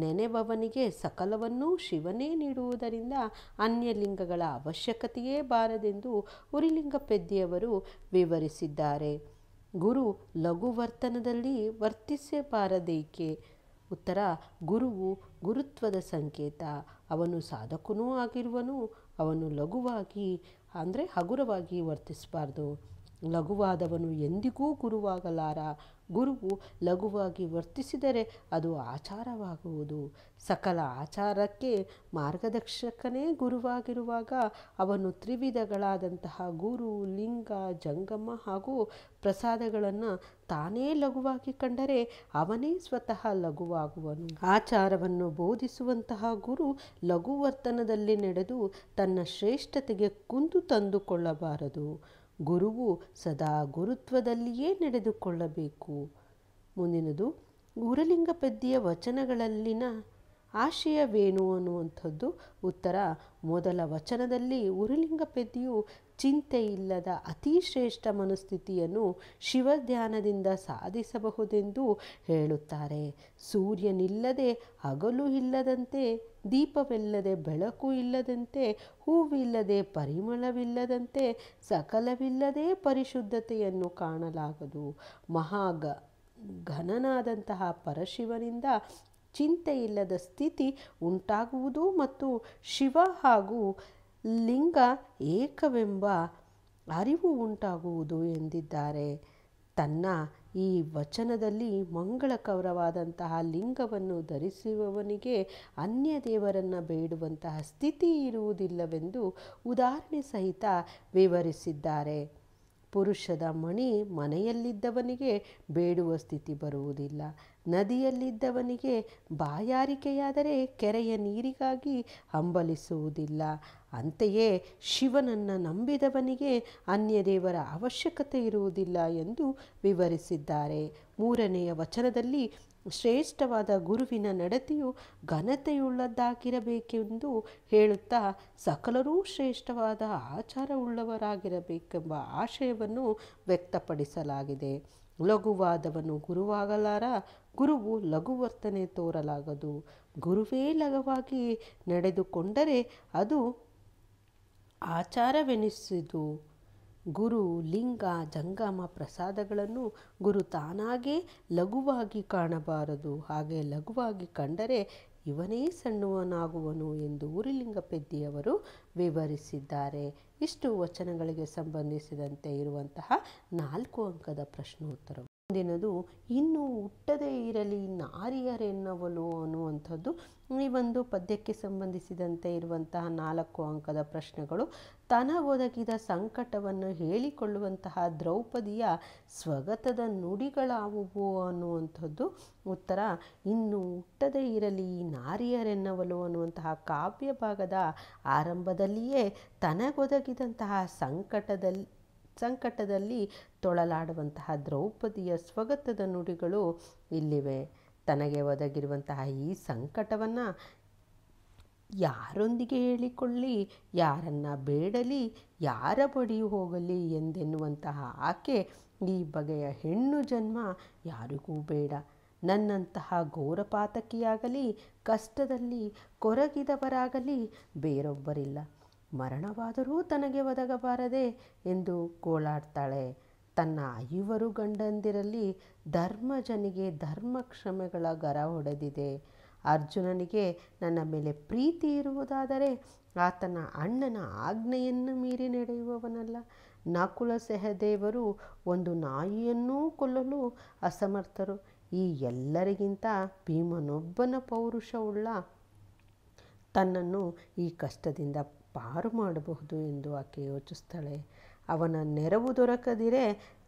ನೆನೆಬವನಿಗೆ ಸಕಲವನ್ನೂ ಶಿವನೇ ನೀಡುವುದರಿಂದ ಅನ್ಯಲಿಂಗಗಳ ಅವಶ್ಯಕತೆಯೇ ಬಾರದೆಂದು ಉರಿಲಿಂಗ ವಿವರಿಸಿದ್ದಾರೆ ಗುರು ಲಘುವರ್ತನದಲ್ಲಿ ವರ್ತಿಸಬಾರದೇಕೆ ಉತ್ತರ ಗುರುವು ಗುರುತ್ವದ ಸಂಕೇತ ಅವನು ಸಾಧಕನೂ ಆಗಿರುವನು ಅವನು ಲಘುವಾಗಿ ಅಂದರೆ ಹಗುರವಾಗಿ ವರ್ತಿಸಬಾರ್ದು ಲಘುವಾದವನು ಎಂದಿಗೂ ಗುರುವಾಗಲಾರ ಗುರುವು ಲಘುವಾಗಿ ವರ್ತಿಸಿದರೆ ಅದು ಆಚಾರವಾಗುವುದು ಸಕಲ ಆಚಾರಕ್ಕೆ ಮಾರ್ಗದರ್ಶಕನೇ ಗುರುವಾಗಿರುವಾಗ ಅವನು ತ್ರಿವಿಧಗಳಾದಂತಹ ಗುರು ಲಿಂಗ ಜಂಗಮ ಹಾಗೂ ಪ್ರಸಾದಗಳನ್ನು ತಾನೇ ಲಘುವಾಗಿ ಕಂಡರೆ ಅವನೇ ಸ್ವತಃ ಲಘುವಾಗುವನು ಆಚಾರವನ್ನು ಬೋಧಿಸುವಂತಹ ಗುರು ಲಘುವರ್ತನದಲ್ಲಿ ನಡೆದು ತನ್ನ ಶ್ರೇಷ್ಠತೆಗೆ ಕುಂದು ತಂದುಕೊಳ್ಳಬಾರದು ಗುರುವು ಸದಾ ಗುರುತ್ವದಲ್ಲಿಯೇ ನಡೆದುಕೊಳ್ಳಬೇಕು ಮುಂದಿನದು ಗುರುಲಿಂಗ ಪದ್ಯ ವಚನಗಳಲ್ಲಿನ ಆಶಯವೇನು ಅನ್ನುವಂಥದ್ದು ಉತ್ತರ ಮೊದಲ ವಚನದಲ್ಲಿ ಉರುಲಿಂಗ ಪೆದ್ದಿಯು ಚಿಂತೆ ಇಲ್ಲದ ಅತಿ ಶ್ರೇಷ್ಠ ಮನಸ್ಥಿತಿಯನ್ನು ಶಿವಧ್ಯಾನದಿಂದ ಸಾಧಿಸಬಹುದೆಂದು ಹೇಳುತ್ತಾರೆ ಸೂರ್ಯನಿಲ್ಲದೆ ಹಗಲು ಇಲ್ಲದಂತೆ ದೀಪವಿಲ್ಲದೆ ಬೆಳಕು ಇಲ್ಲದಂತೆ ಹೂವಿಲ್ಲದೆ ಪರಿಮಳವಿಲ್ಲದಂತೆ ಸಕಲವಿಲ್ಲದೆ ಪರಿಶುದ್ಧತೆಯನ್ನು ಕಾಣಲಾಗದು ಮಹಾಗ ಘನನಾದಂತಹ ಪರಶಿವನಿಂದ ಚಿಂತೆಯಿಲ್ಲದ ಸ್ಥಿತಿ ಉಂಟಾಗುವುದು ಮತ್ತು ಶಿವ ಹಾಗೂ ಲಿಂಗ ಏಕವೆಂಬ ಅರಿವು ಉಂಟಾಗುವುದು ಎಂದಿದ್ದಾರೆ ತನ್ನ ಈ ವಚನದಲ್ಲಿ ಮಂಗಳ ಕೌರವಾದಂತಹ ಲಿಂಗವನ್ನು ಧರಿಸುವವನಿಗೆ ಅನ್ಯ ದೇವರನ್ನು ಬೇಡುವಂತಹ ಸ್ಥಿತಿ ಇರುವುದಿಲ್ಲವೆಂದು ಉದಾಹರಣೆ ಸಹಿತ ವಿವರಿಸಿದ್ದಾರೆ ಪುರುಷದ ಮಣಿ ಮನೆಯಲ್ಲಿದ್ದವನಿಗೆ ಬೇಡುವ ಸ್ಥಿತಿ ಬರುವುದಿಲ್ಲ ನದಿಯಲ್ಲಿದ್ದವನಿಗೆ ಬಾಯಾರಿಕೆಯಾದರೆ ಕೆರೆಯ ನೀರಿಗಾಗಿ ಹಂಬಲಿಸುವುದಿಲ್ಲ ಅಂತೆಯೇ ಶಿವನನ್ನು ನಂಬಿದವನಿಗೆ ಅನ್ಯ ದೇವರ ಅವಶ್ಯಕತೆ ಇರುವುದಿಲ್ಲ ಎಂದು ವಿವರಿಸಿದ್ದಾರೆ ಮೂರನೆಯ ವಚನದಲ್ಲಿ ಶ್ರೇಷ್ಠವಾದ ಗುರುವಿನ ನಡತೆಯು ಘನತೆಯುಳ್ಳದ್ದಾಗಿರಬೇಕೆಂದು ಹೇಳುತ್ತಾ ಸಕಲರೂ ಶ್ರೇಷ್ಠವಾದ ಆಚಾರವುಳ್ಳವರಾಗಿರಬೇಕೆಂಬ ಆಶಯವನ್ನು ವ್ಯಕ್ತಪಡಿಸಲಾಗಿದೆ ಲಘುವಾದವನು ಗುರುವಾಗಲಾರ ಗುರುವು ಲಘುವರ್ತನೆ ತೋರಲಾಗದು ಗುರುವೇ ಲಘವಾಗಿ ನಡೆದುಕೊಂಡರೆ ಅದು ಆಚಾರವೆನಿಸಿದು ಗುರು ಲಿಂಗ ಜಂಗಮ ಪ್ರಸಾದಗಳನ್ನು ಗುರು ತಾನಾಗೇ ಲಘುವಾಗಿ ಕಾಣಬಾರದು ಹಾಗೆ ಲಘುವಾಗಿ ಕಂಡರೆ ಇವನೇ ಸಣ್ಣವನಾಗುವನು ಎಂದು ಊರಿಲಿಂಗಪೆದ್ದಿಯವರು ವಿವರಿಸಿದ್ದಾರೆ ಇಷ್ಟು ವಚನಗಳಿಗೆ ಸಂಬಂಧಿಸಿದಂತೆ ಇರುವಂತಹ ನಾಲ್ಕು ಅಂಕದ ಪ್ರಶ್ನೋತ್ತರ ಮುಂದಿನದು ಇನ್ನು ಹುಟ್ಟದೇ ಇರಲಿ ನಾರಿಯರೆನ್ನವಲು ಅನ್ನುವಂಥದ್ದು ಈ ಒಂದು ಪದ್ಯಕ್ಕೆ ಸಂಬಂಧಿಸಿದಂತೆ ಇರುವಂತಹ ನಾಲ್ಕು ಅಂಕದ ಪ್ರಶ್ನೆಗಳು ಒದಗಿದ ಸಂಕಟವನ್ನು ಹೇಳಿಕೊಳ್ಳುವಂತಹ ದ್ರೌಪದಿಯ ಸ್ವಗತದ ನುಡಿಗಳಾವುವು ಅನ್ನುವಂಥದ್ದು ಉತ್ತರ ಇನ್ನು ಹುಟ್ಟದೇ ಇರಲಿ ನಾರಿಯರೆನ್ನವಲು ಅನ್ನುವಂತಹ ಕಾವ್ಯ ಭಾಗದ ಆರಂಭದಲ್ಲಿಯೇ ತನಗೊದಗಿದಂತಹ ಸಂಕಟದಲ್ಲಿ ಸಂಕಟದಲ್ಲಿ ತೊಳಲಾಡುವಂತಹ ದ್ರೌಪದಿಯ ಸ್ವಗತದ ನುಡಿಗಳು ಇಲ್ಲಿವೆ ತನಗೆ ಒದಗಿರುವಂತಹ ಈ ಸಂಕಟವನ್ನು ಯಾರೊಂದಿಗೆ ಹೇಳಿಕೊಳ್ಳಿ ಯಾರನ್ನು ಬೇಡಲಿ ಯಾರ ಬಡಿ ಹೋಗಲಿ ಎಂದೆನ್ನುವಂತಹ ಆಕೆ ಈ ಬಗೆಯ ಹೆಣ್ಣು ಜನ್ಮ ಯಾರಿಗೂ ಬೇಡ ನನ್ನಂತಹ ಘೋರಪಾತಕಿಯಾಗಲಿ ಕಷ್ಟದಲ್ಲಿ ಕೊರಗಿದವರಾಗಲಿ ಬೇರೊಬ್ಬರಿಲ್ಲ ಮರಣವಾದರೂ ತನಗೆ ಒದಗಬಾರದೆ ಎಂದು ಗೋಳಾಡ್ತಾಳೆ ತನ್ನ ಐವರು ಗಂಡಂದಿರಲ್ಲಿ ಧರ್ಮಜನಿಗೆ ಧರ್ಮಕ್ಷಮೆಗಳ ಗರ ಹೊಡೆದಿದೆ ಅರ್ಜುನನಿಗೆ ನನ್ನ ಮೇಲೆ ಪ್ರೀತಿ ಇರುವುದಾದರೆ ಆತನ ಅಣ್ಣನ ಆಜ್ಞೆಯನ್ನು ಮೀರಿ ನಡೆಯುವವನಲ್ಲ ನಕುಲ ಸಹದೇವರು ಒಂದು ನಾಯಿಯನ್ನೂ ಕೊಲ್ಲಲು ಅಸಮರ್ಥರು ಈ ಎಲ್ಲರಿಗಿಂತ ಭೀಮನೊಬ್ಬನ ಪೌರುಷವುಳ್ಳ ತನ್ನನ್ನು ಈ ಕಷ್ಟದಿಂದ ಪಾರು ಮಾಡಬಹುದು ಎಂದು ಆಕೆ ಯೋಚಿಸ್ತಾಳೆ ಅವನ ನೆರವು ದೊರಕದಿರೇ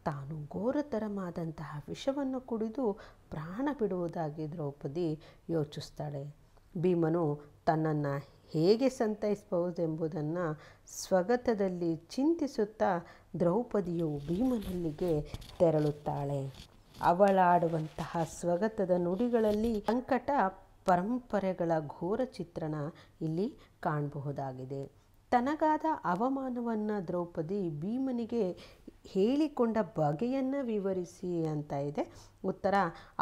ತಾನು ಘೋರತರಮಾದಂತಹ ವಿಷವನ್ನು ಕುಡಿದು ಪ್ರಾಣ ಬಿಡುವುದಾಗಿ ದ್ರೌಪದಿ ಯೋಚಿಸ್ತಾಳೆ ಭೀಮನು ತನ್ನನ್ನು ಹೇಗೆ ಸಂತೈಸಬಹುದೆಂಬುದನ್ನು ಸ್ವಗತದಲ್ಲಿ ಚಿಂತಿಸುತ್ತಾ ದ್ರೌಪದಿಯು ಭೀಮನಲ್ಲಿಗೆ ತೆರಳುತ್ತಾಳೆ ಅವಳಾಡುವಂತಹ ಸ್ವಗತದ ನುಡಿಗಳಲ್ಲಿ ಸಂಕಟ ಪರಂಪರೆಗಳ ಘೋರ ಚಿತ್ರಣ ಇಲ್ಲಿ ಕಾಣಬಹುದಾಗಿದೆ ತನಗಾದ ಅವಮಾನವನ್ನು ದ್ರೌಪದಿ ಭೀಮನಿಗೆ ಹೇಳಿಕೊಂಡ ಬಗೆಯನ್ನು ವಿವರಿಸಿ ಅಂತ ಇದೆ ಉತ್ತರ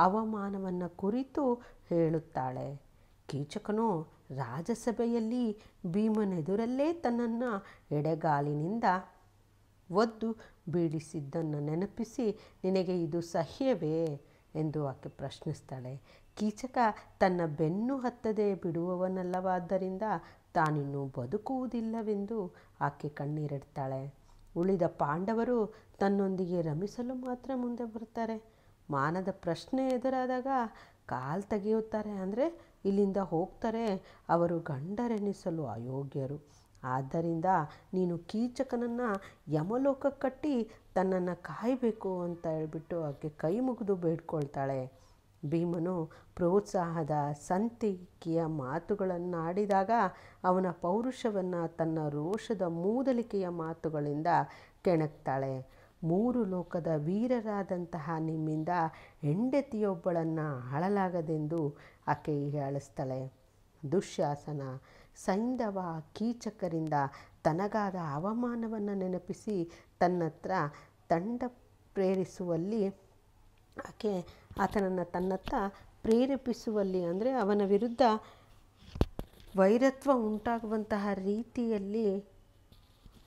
ಅವಮಾನವನ್ನು ಕುರಿತು ಹೇಳುತ್ತಾಳೆ ಕೀಚಕನು ರಾಜಸಭೆಯಲ್ಲಿ ಭೀಮನೆದುರಲ್ಲೇ ತನ್ನನ್ನು ಎಡೆಗಾಲಿನಿಂದ ಒದ್ದು ಬೀಳಿಸಿದ್ದನ್ನು ನೆನಪಿಸಿ ನಿನಗೆ ಇದು ಸಹ್ಯವೇ ಎಂದು ಆಕೆ ಪ್ರಶ್ನಿಸ್ತಾಳೆ ಕೀಚಕ ತನ್ನ ಬೆನ್ನು ಹತ್ತದೆ ಬಿಡುವವನಲ್ಲವಾದ್ದರಿಂದ ತಾನಿನ್ನು ಬದುಕುವುದಿಲ್ಲವೆಂದು ಆಕೆ ಕಣ್ಣೀರಿಡ್ತಾಳೆ ಉಳಿದ ಪಾಂಡವರು ತನ್ನೊಂದಿಗೆ ರಮಿಸಲು ಮಾತ್ರ ಮುಂದೆ ಬರ್ತಾರೆ ಮಾನದ ಪ್ರಶ್ನೆ ಎದುರಾದಾಗ ಕಾಲು ತೆಗೆಯುತ್ತಾರೆ ಅಂದರೆ ಇಲ್ಲಿಂದ ಹೋಗ್ತಾರೆ ಅವರು ಗಂಡರೆನಿಸಲು ಅಯೋಗ್ಯರು ಆದ್ದರಿಂದ ನೀನು ಕೀಚಕನನ್ನು ಯಮಲೋಕ ಕಟ್ಟಿ ತನ್ನನ್ನು ಕಾಯಬೇಕು ಅಂತ ಹೇಳ್ಬಿಟ್ಟು ಆಕೆ ಕೈ ಮುಗಿದು ಬೇಡ್ಕೊಳ್ತಾಳೆ ಭೀಮನು ಪ್ರೋತ್ಸಾಹದ ಸಂತಿಕೆಯ ಮಾತುಗಳನ್ನಾಡಿದಾಗ ಅವನ ಪೌರುಷವನ್ನು ತನ್ನ ರೋಷದ ಮೂದಲಿಕೆಯ ಮಾತುಗಳಿಂದ ಕೆಣಕ್ತಾಳೆ ಮೂರು ಲೋಕದ ವೀರರಾದಂತಹ ನಿಮ್ಮಿಂದ ಹೆಂಡತಿಯೊಬ್ಬಳನ್ನು ಅಳಲಾಗದೆಂದು ಆಕೆ ಹೇಳಿಸ್ತಾಳೆ ದುಶ್ಯಾಸನ ಸೈಂಧವ ಕೀಚಕರಿಂದ ತನಗಾದ ಅವಮಾನವನ್ನು ನೆನಪಿಸಿ ತನ್ನತ್ರ ತಂಡ ಪ್ರೇರಿಸುವಲ್ಲಿ ಆಕೆ ಆತನನ್ನು ತನ್ನತ್ತ ಪ್ರೇರೇಪಿಸುವಲ್ಲಿ ಅಂದರೆ ಅವನ ವಿರುದ್ಧ ವೈರತ್ವ ಉಂಟಾಗುವಂತಹ ರೀತಿಯಲ್ಲಿ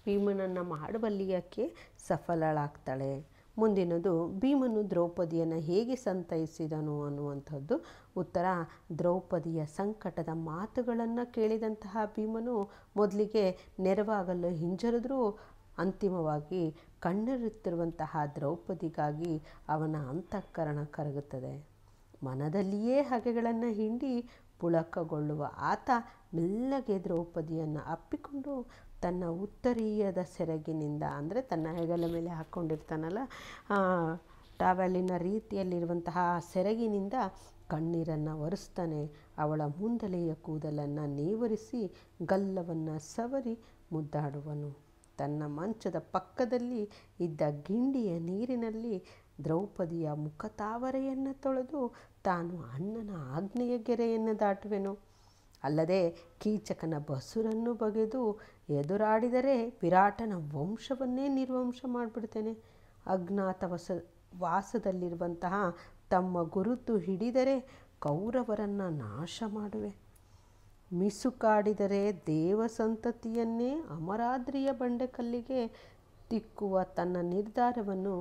ಭೀಮನನ್ನು ಮಾಡುವಲ್ಲಿ ಆಕೆ ಸಫಲಳಾಗ್ತಾಳೆ ಮುಂದಿನದು ಭೀಮನು ದ್ರೌಪದಿಯನ್ನು ಹೇಗೆ ಸಂತೈಸಿದನು ಅನ್ನುವಂಥದ್ದು ಉತ್ತರ ದ್ರೌಪದಿಯ ಸಂಕಟದ ಮಾತುಗಳನ್ನು ಕೇಳಿದಂತಹ ಭೀಮನು ಮೊದಲಿಗೆ ನೆರವಾಗಲು ಹಿಂಜರಿದ್ರೂ ಅಂತಿಮವಾಗಿ ಕಣ್ಣಿರುತ್ತಿರುವಂತಹ ದ್ರೌಪದಿಗಾಗಿ ಅವನ ಅಂತಃಕರಣ ಕರಗುತ್ತದೆ ಮನದಲ್ಲಿಯೇ ಹಗೆಗಳನ್ನು ಹಿಂಡಿ ಪುಳಕಗೊಳ್ಳುವ ಆತ ಮೆಲ್ಲಗೆ ದ್ರೌಪದಿಯನ್ನು ಅಪ್ಪಿಕೊಂಡು ತನ್ನ ಉತ್ತರೀಯದ ಸೆರಗಿನಿಂದ ಅಂದರೆ ತನ್ನ ಹೆಗಲ ಮೇಲೆ ಹಾಕ್ಕೊಂಡಿರ್ತಾನಲ್ಲ ಟಾವೆಲಿನ ರೀತಿಯಲ್ಲಿರುವಂತಹ ಸೆರಗಿನಿಂದ ಕಣ್ಣೀರನ್ನು ಒರೆಸ್ತಾನೆ ಅವಳ ಮುಂದಲೆಯ ಕೂದಲನ್ನು ನೇವರಿಸಿ ಗಲ್ಲವನ್ನು ಸವರಿ ಮುದ್ದಾಡುವನು ತನ್ನ ಮಂಚದ ಪಕ್ಕದಲ್ಲಿ ಇದ್ದ ಗಿಂಡಿಯ ನೀರಿನಲ್ಲಿ ದ್ರೌಪದಿಯ ಮುಖತಾವರೆಯನ್ನು ತೊಳೆದು ತಾನು ಅಣ್ಣನ ಆಗ್ನೇಯ ಗೆರೆಯನ್ನು ದಾಟುವೆನು ಅಲ್ಲದೆ ಕೀಚಕನ ಬಸುರನ್ನು ಬಗೆದು ಎದುರಾಡಿದರೆ ವಿರಾಟನ ವಂಶವನ್ನೇ ನಿರ್ವಂಶ ಮಾಡಿಬಿಡ್ತೇನೆ ವಸ ವಾಸದಲ್ಲಿರುವಂತಹ ತಮ್ಮ ಗುರುತು ಹಿಡಿದರೆ ಕೌರವರನ್ನು ನಾಶ ಮಾಡುವೆ ಮಿಸುಕಾಡಿದರೆ ದೇವಸಂತತಿಯನ್ನೇ ಅಮರಾದ್ರಿಯ ಬಂಡೆಕಲ್ಲಿಗೆ ತಿಕ್ಕುವ ತನ್ನ ನಿರ್ಧಾರವನ್ನು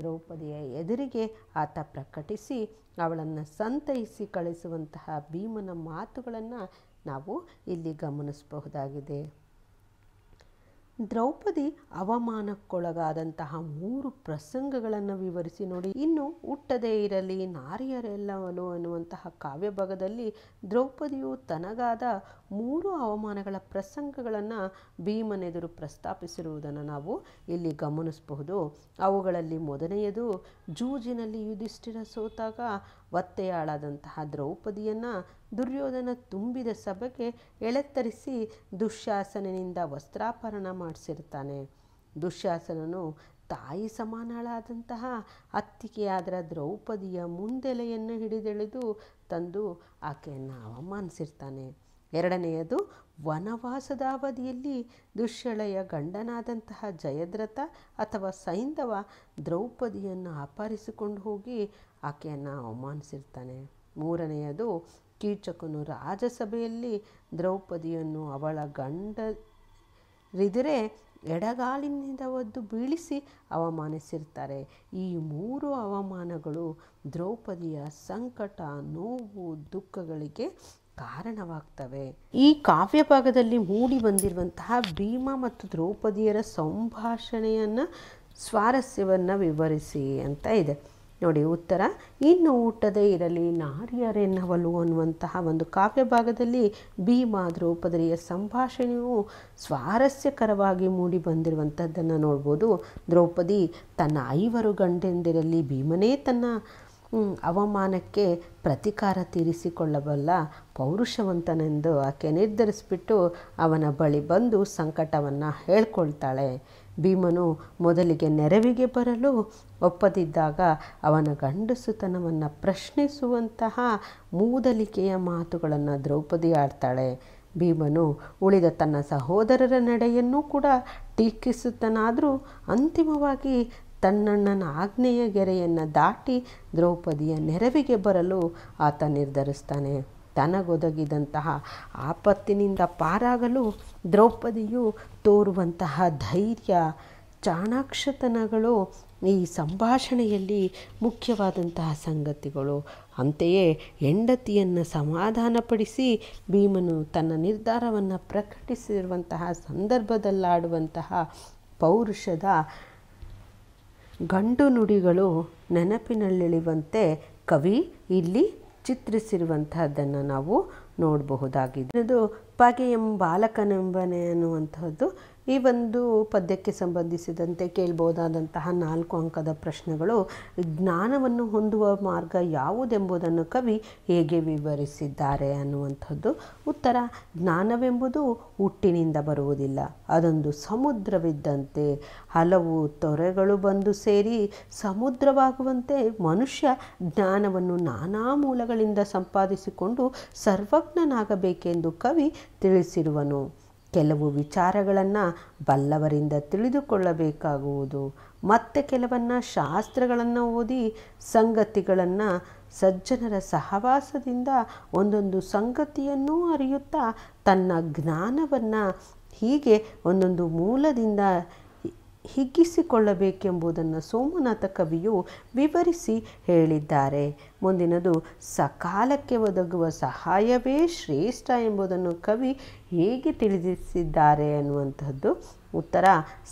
ದ್ರೌಪದಿಯ ಎದುರಿಗೆ ಆತ ಪ್ರಕಟಿಸಿ ಅವಳನ್ನು ಸಂತೈಸಿ ಕಳಿಸುವಂತಹ ಭೀಮನ ಮಾತುಗಳನ್ನು ನಾವು ಇಲ್ಲಿ ಗಮನಿಸಬಹುದಾಗಿದೆ ದ್ರೌಪದಿ ಅವಮಾನಕ್ಕೊಳಗಾದಂತಹ ಮೂರು ಪ್ರಸಂಗಗಳನ್ನು ವಿವರಿಸಿ ನೋಡಿ ಇನ್ನು ಹುಟ್ಟದೇ ಇರಲಿ ನಾರಿಯರೆಲ್ಲವನು ಅನ್ನುವಂತಹ ಕಾವ್ಯ ಭಾಗದಲ್ಲಿ ದ್ರೌಪದಿಯು ತನಗಾದ ಮೂರು ಅವಮಾನಗಳ ಪ್ರಸಂಗಗಳನ್ನು ಭೀಮನೆದುರು ಪ್ರಸ್ತಾಪಿಸಿರುವುದನ್ನು ನಾವು ಇಲ್ಲಿ ಗಮನಿಸಬಹುದು ಅವುಗಳಲ್ಲಿ ಮೊದಲನೆಯದು ಜೂಜಿನಲ್ಲಿ ಯುಧಿಷ್ಠಿರ ಸೋತಾಗ ಒತ್ತೆಯಾಳಾದಂತಹ ದ್ರೌಪದಿಯನ್ನು ದುರ್ಯೋಧನ ತುಂಬಿದ ಸಭೆಗೆ ಎಳೆತ್ತರಿಸಿ ದುಶ್ಯಾಸನಿಂದ ವಸ್ತ್ರಾಪರಣ ಮಾಡಿಸಿರ್ತಾನೆ ದುಶ್ಯಾಸನನು ತಾಯಿ ಸಮಾನಳಾದಂತಹ ಅತ್ತಿಕೆಯಾದರ ದ್ರೌಪದಿಯ ಮುಂದೆಲೆಯನ್ನು ಹಿಡಿದೆಳೆದು ತಂದು ಆಕೆಯನ್ನು ಅವಮಾನಿಸಿರ್ತಾನೆ ಎರಡನೆಯದು ವನವಾಸದ ಅವಧಿಯಲ್ಲಿ ದುಶ್ಯಳೆಯ ಗಂಡನಾದಂತಹ ಜಯದ್ರಥ ಅಥವಾ ಸೈಂಧವ ದ್ರೌಪದಿಯನ್ನು ಅಪಹರಿಸಿಕೊಂಡು ಹೋಗಿ ಆಕೆಯನ್ನು ಅವಮಾನಿಸಿರ್ತಾನೆ ಮೂರನೆಯದು ಕೀಚಕನು ರಾಜಸಭೆಯಲ್ಲಿ ದ್ರೌಪದಿಯನ್ನು ಅವಳ ಗಂಡರಿದರೆ ಎಡಗಾಲಿನಿಂದ ಒದ್ದು ಬೀಳಿಸಿ ಅವಮಾನಿಸಿರ್ತಾರೆ ಈ ಮೂರು ಅವಮಾನಗಳು ದ್ರೌಪದಿಯ ಸಂಕಟ ನೋವು ದುಃಖಗಳಿಗೆ ಕಾರಣವಾಗ್ತವೆ ಈ ಕಾವ್ಯ ಭಾಗದಲ್ಲಿ ಮೂಡಿ ಬಂದಿರುವಂತಹ ಭೀಮ ಮತ್ತು ದ್ರೌಪದಿಯರ ಸಂಭಾಷಣೆಯನ್ನ ಸ್ವಾರಸ್ಯವನ್ನು ವಿವರಿಸಿ ಅಂತ ಇದೆ ನೋಡಿ ಉತ್ತರ ಇನ್ನು ಊಟದೇ ಇರಲಿ ನಾರಿಯರೆನ್ನವಲು ಅನ್ನುವಂತಹ ಒಂದು ಕಾವ್ಯ ಭಾಗದಲ್ಲಿ ಭೀಮ ದ್ರೌಪದಿಯ ಸಂಭಾಷಣೆಯು ಸ್ವಾರಸ್ಯಕರವಾಗಿ ಮೂಡಿ ಬಂದಿರುವಂಥದ್ದನ್ನು ನೋಡ್ಬೋದು ದ್ರೌಪದಿ ತನ್ನ ಐವರು ಗಂಡೆಂದಿರಲಿ ಭೀಮನೇ ತನ್ನ ಅವಮಾನಕ್ಕೆ ಪ್ರತಿಕಾರ ತೀರಿಸಿಕೊಳ್ಳಬಲ್ಲ ಪೌರುಷವಂತನೆಂದು ಆಕೆ ನಿರ್ಧರಿಸಿಬಿಟ್ಟು ಅವನ ಬಳಿ ಬಂದು ಸಂಕಟವನ್ನು ಹೇಳ್ಕೊಳ್ತಾಳೆ ಭೀಮನು ಮೊದಲಿಗೆ ನೆರವಿಗೆ ಬರಲು ಒಪ್ಪದಿದ್ದಾಗ ಅವನ ಗಂಡಸುತನವನ್ನು ಪ್ರಶ್ನಿಸುವಂತಹ ಮೂದಲಿಕೆಯ ಮಾತುಗಳನ್ನು ದ್ರೌಪದಿ ಆಡ್ತಾಳೆ ಭೀಮನು ಉಳಿದ ತನ್ನ ಸಹೋದರರ ನಡೆಯನ್ನೂ ಕೂಡ ಟೀಕಿಸುತ್ತನಾದರೂ ಅಂತಿಮವಾಗಿ ತನ್ನಣ್ಣನ ಆಗ್ನೇಯ ಗೆರೆಯನ್ನು ದಾಟಿ ದ್ರೌಪದಿಯ ನೆರವಿಗೆ ಬರಲು ಆತ ನಿರ್ಧರಿಸ್ತಾನೆ ತನಗೊದಗಿದಂತಹ ಆಪತ್ತಿನಿಂದ ಪಾರಾಗಲು ದ್ರೌಪದಿಯು ತೋರುವಂತಹ ಧೈರ್ಯ ಚಾಣಾಕ್ಷತನಗಳು ಈ ಸಂಭಾಷಣೆಯಲ್ಲಿ ಮುಖ್ಯವಾದಂತಹ ಸಂಗತಿಗಳು ಅಂತೆಯೇ ಹೆಂಡತಿಯನ್ನು ಸಮಾಧಾನಪಡಿಸಿ ಭೀಮನು ತನ್ನ ನಿರ್ಧಾರವನ್ನು ಪ್ರಕಟಿಸಿರುವಂತಹ ಸಂದರ್ಭದಲ್ಲಾಡುವಂತಹ ಪೌರುಷದ ಗಂಡು ನುಡಿಗಳು ನೆನಪಿನಲ್ಲಿಳಿವಂತೆ ಕವಿ ಇಲ್ಲಿ ಚಿತ್ರಿಸಿರುವಂತಹದ್ದನ್ನು ನಾವು ನೋಡಬಹುದಾಗಿದೆ ಇದು ಎಂಬ ಬಾಲಕನೆಂಬನೆ ಅನ್ನುವಂಥದ್ದು ಈ ಒಂದು ಪದ್ಯಕ್ಕೆ ಸಂಬಂಧಿಸಿದಂತೆ ಕೇಳ್ಬೋದಾದಂತಹ ನಾಲ್ಕು ಅಂಕದ ಪ್ರಶ್ನೆಗಳು ಜ್ಞಾನವನ್ನು ಹೊಂದುವ ಮಾರ್ಗ ಯಾವುದೆಂಬುದನ್ನು ಕವಿ ಹೇಗೆ ವಿವರಿಸಿದ್ದಾರೆ ಅನ್ನುವಂಥದ್ದು ಉತ್ತರ ಜ್ಞಾನವೆಂಬುದು ಹುಟ್ಟಿನಿಂದ ಬರುವುದಿಲ್ಲ ಅದೊಂದು ಸಮುದ್ರವಿದ್ದಂತೆ ಹಲವು ತೊರೆಗಳು ಬಂದು ಸೇರಿ ಸಮುದ್ರವಾಗುವಂತೆ ಮನುಷ್ಯ ಜ್ಞಾನವನ್ನು ನಾನಾ ಮೂಲಗಳಿಂದ ಸಂಪಾದಿಸಿಕೊಂಡು ಸರ್ವಜ್ಞನಾಗಬೇಕೆಂದು ಕವಿ ತಿಳಿಸಿರುವನು ಕೆಲವು ವಿಚಾರಗಳನ್ನು ಬಲ್ಲವರಿಂದ ತಿಳಿದುಕೊಳ್ಳಬೇಕಾಗುವುದು ಮತ್ತೆ ಕೆಲವನ್ನ ಶಾಸ್ತ್ರಗಳನ್ನು ಓದಿ ಸಂಗತಿಗಳನ್ನು ಸಜ್ಜನರ ಸಹವಾಸದಿಂದ ಒಂದೊಂದು ಸಂಗತಿಯನ್ನೂ ಅರಿಯುತ್ತಾ ತನ್ನ ಜ್ಞಾನವನ್ನು ಹೀಗೆ ಒಂದೊಂದು ಮೂಲದಿಂದ ಹಿಗ್ಗಿಸಿಕೊಳ್ಳಬೇಕೆಂಬುದನ್ನು ಸೋಮನಾಥ ಕವಿಯು ವಿವರಿಸಿ ಹೇಳಿದ್ದಾರೆ ಮುಂದಿನದು ಸಕಾಲಕ್ಕೆ ಒದಗುವ ಸಹಾಯವೇ ಶ್ರೇಷ್ಠ ಎಂಬುದನ್ನು ಕವಿ ಹೇಗೆ ತಿಳಿಸಿದ್ದಾರೆ ಅನ್ನುವಂಥದ್ದು ಉತ್ತರ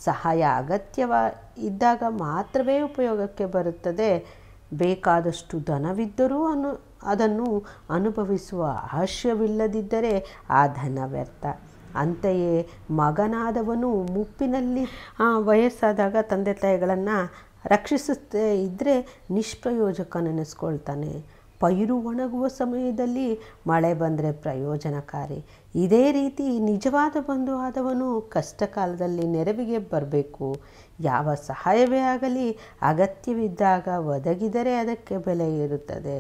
ಸಹಾಯ ಅಗತ್ಯವ ಇದ್ದಾಗ ಮಾತ್ರವೇ ಉಪಯೋಗಕ್ಕೆ ಬರುತ್ತದೆ ಬೇಕಾದಷ್ಟು ಧನವಿದ್ದರೂ ಅನು ಅದನ್ನು ಅನುಭವಿಸುವ ಆಶಯವಿಲ್ಲದಿದ್ದರೆ ಆ ಧನ ವ್ಯರ್ಥ ಅಂತೆಯೇ ಮಗನಾದವನು ಮುಪ್ಪಿನಲ್ಲಿ ವಯಸ್ಸಾದಾಗ ತಂದೆ ತಾಯಿಗಳನ್ನು ರಕ್ಷಿಸುತ್ತೇ ಇದ್ದರೆ ನೆನೆಸ್ಕೊಳ್ತಾನೆ ಪೈರು ಒಣಗುವ ಸಮಯದಲ್ಲಿ ಮಳೆ ಬಂದರೆ ಪ್ರಯೋಜನಕಾರಿ ಇದೇ ರೀತಿ ನಿಜವಾದ ಬಂಧು ಆದವನು ಕಷ್ಟ ಕಾಲದಲ್ಲಿ ನೆರವಿಗೆ ಬರಬೇಕು ಯಾವ ಸಹಾಯವೇ ಆಗಲಿ ಅಗತ್ಯವಿದ್ದಾಗ ಒದಗಿದರೆ ಅದಕ್ಕೆ ಬೆಲೆ ಇರುತ್ತದೆ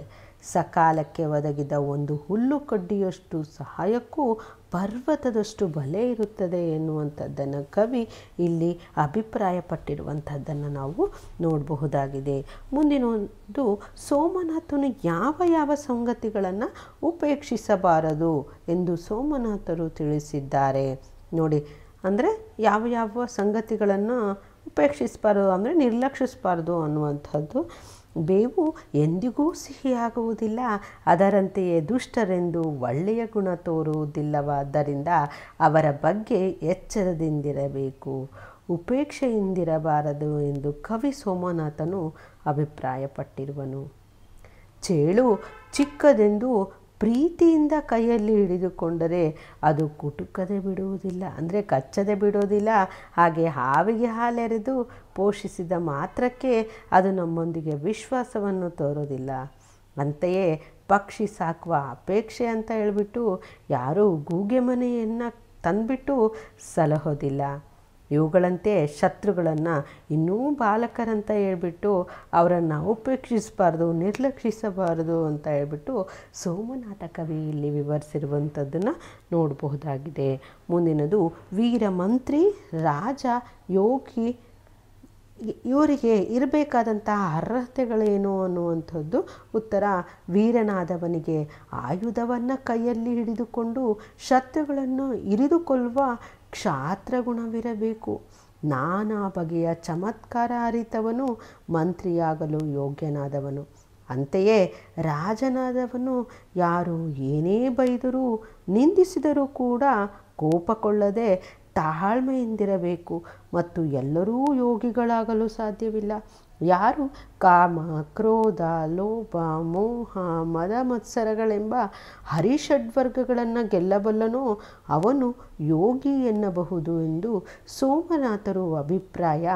ಸಕಾಲಕ್ಕೆ ಒದಗಿದ ಒಂದು ಹುಲ್ಲು ಕಡ್ಡಿಯಷ್ಟು ಸಹಾಯಕ್ಕೂ ಪರ್ವತದಷ್ಟು ಬಲೆ ಇರುತ್ತದೆ ಎನ್ನುವಂಥದ್ದನ್ನು ಕವಿ ಇಲ್ಲಿ ಅಭಿಪ್ರಾಯಪಟ್ಟಿರುವಂಥದ್ದನ್ನು ನಾವು ನೋಡಬಹುದಾಗಿದೆ ಮುಂದಿನ ಒಂದು ಸೋಮನಾಥನು ಯಾವ ಯಾವ ಸಂಗತಿಗಳನ್ನು ಉಪೇಕ್ಷಿಸಬಾರದು ಎಂದು ಸೋಮನಾಥರು ತಿಳಿಸಿದ್ದಾರೆ ನೋಡಿ ಅಂದರೆ ಯಾವ ಯಾವ ಸಂಗತಿಗಳನ್ನು ಉಪೇಕ್ಷಿಸಬಾರ್ದು ಅಂದರೆ ನಿರ್ಲಕ್ಷಿಸಬಾರ್ದು ಅನ್ನುವಂಥದ್ದು ಬೇವು ಎಂದಿಗೂ ಸಿಹಿಯಾಗುವುದಿಲ್ಲ ಅದರಂತೆಯೇ ದುಷ್ಟರೆಂದು ಒಳ್ಳೆಯ ಗುಣ ತೋರುವುದಿಲ್ಲವಾದ್ದರಿಂದ ಅವರ ಬಗ್ಗೆ ಎಚ್ಚರದಿಂದಿರಬೇಕು ಉಪೇಕ್ಷೆಯಿಂದಿರಬಾರದು ಎಂದು ಕವಿ ಸೋಮನಾಥನು ಅಭಿಪ್ರಾಯಪಟ್ಟಿರುವನು ಚೇಳು ಚಿಕ್ಕದೆಂದು ಪ್ರೀತಿಯಿಂದ ಕೈಯಲ್ಲಿ ಹಿಡಿದುಕೊಂಡರೆ ಅದು ಕುಟುಕದೆ ಬಿಡುವುದಿಲ್ಲ ಅಂದರೆ ಕಚ್ಚದೆ ಬಿಡೋದಿಲ್ಲ ಹಾಗೆ ಹಾವಿಗೆ ಹಾಲೆರೆದು ಪೋಷಿಸಿದ ಮಾತ್ರಕ್ಕೆ ಅದು ನಮ್ಮೊಂದಿಗೆ ವಿಶ್ವಾಸವನ್ನು ತೋರೋದಿಲ್ಲ ಅಂತೆಯೇ ಪಕ್ಷಿ ಸಾಕುವ ಅಪೇಕ್ಷೆ ಅಂತ ಹೇಳಿಬಿಟ್ಟು ಯಾರೂ ಗೂಗೆ ಮನೆಯನ್ನು ತಂದುಬಿಟ್ಟು ಸಲಹೋದಿಲ್ಲ ಇವುಗಳಂತೆ ಶತ್ರುಗಳನ್ನು ಇನ್ನೂ ಬಾಲಕರಂತ ಹೇಳ್ಬಿಟ್ಟು ಅವರನ್ನು ಉಪೇಕ್ಷಿಸಬಾರ್ದು ನಿರ್ಲಕ್ಷಿಸಬಾರದು ಅಂತ ಹೇಳ್ಬಿಟ್ಟು ಸೋಮನಾಥ ಕವಿ ಇಲ್ಲಿ ವಿವರಿಸಿರುವಂಥದ್ದನ್ನು ನೋಡಬಹುದಾಗಿದೆ ಮುಂದಿನದು ವೀರ ಮಂತ್ರಿ ರಾಜ ಯೋಗಿ ಇವರಿಗೆ ಇರಬೇಕಾದಂತಹ ಅರ್ಹತೆಗಳೇನು ಅನ್ನುವಂಥದ್ದು ಉತ್ತರ ವೀರನಾದವನಿಗೆ ಆಯುಧವನ್ನು ಕೈಯಲ್ಲಿ ಹಿಡಿದುಕೊಂಡು ಶತ್ರುಗಳನ್ನು ಇರಿದುಕೊಳ್ಳುವ ಕ್ಷಾತ್ರ ನಾನಾ ಬಗೆಯ ಚಮತ್ಕಾರ ಅರಿತವನು ಮಂತ್ರಿಯಾಗಲು ಯೋಗ್ಯನಾದವನು ಅಂತೆಯೇ ರಾಜನಾದವನು ಯಾರು ಏನೇ ಬೈದರೂ ನಿಂದಿಸಿದರೂ ಕೂಡ ಕೋಪಕೊಳ್ಳದೆ ತಾಳ್ಮೆಯಿಂದಿರಬೇಕು ಮತ್ತು ಎಲ್ಲರೂ ಯೋಗಿಗಳಾಗಲು ಸಾಧ್ಯವಿಲ್ಲ ಯಾರು ಕಾಮ ಕ್ರೋಧ ಲೋಭ ಮೋಹ ಮದ ಮತ್ಸರಗಳೆಂಬ ಹರಿಷಡ್ವರ್ಗಗಳನ್ನು ಗೆಲ್ಲಬಲ್ಲನೋ ಅವನು ಯೋಗಿ ಎನ್ನಬಹುದು ಎಂದು ಸೋಮನಾಥರು ಅಭಿಪ್ರಾಯ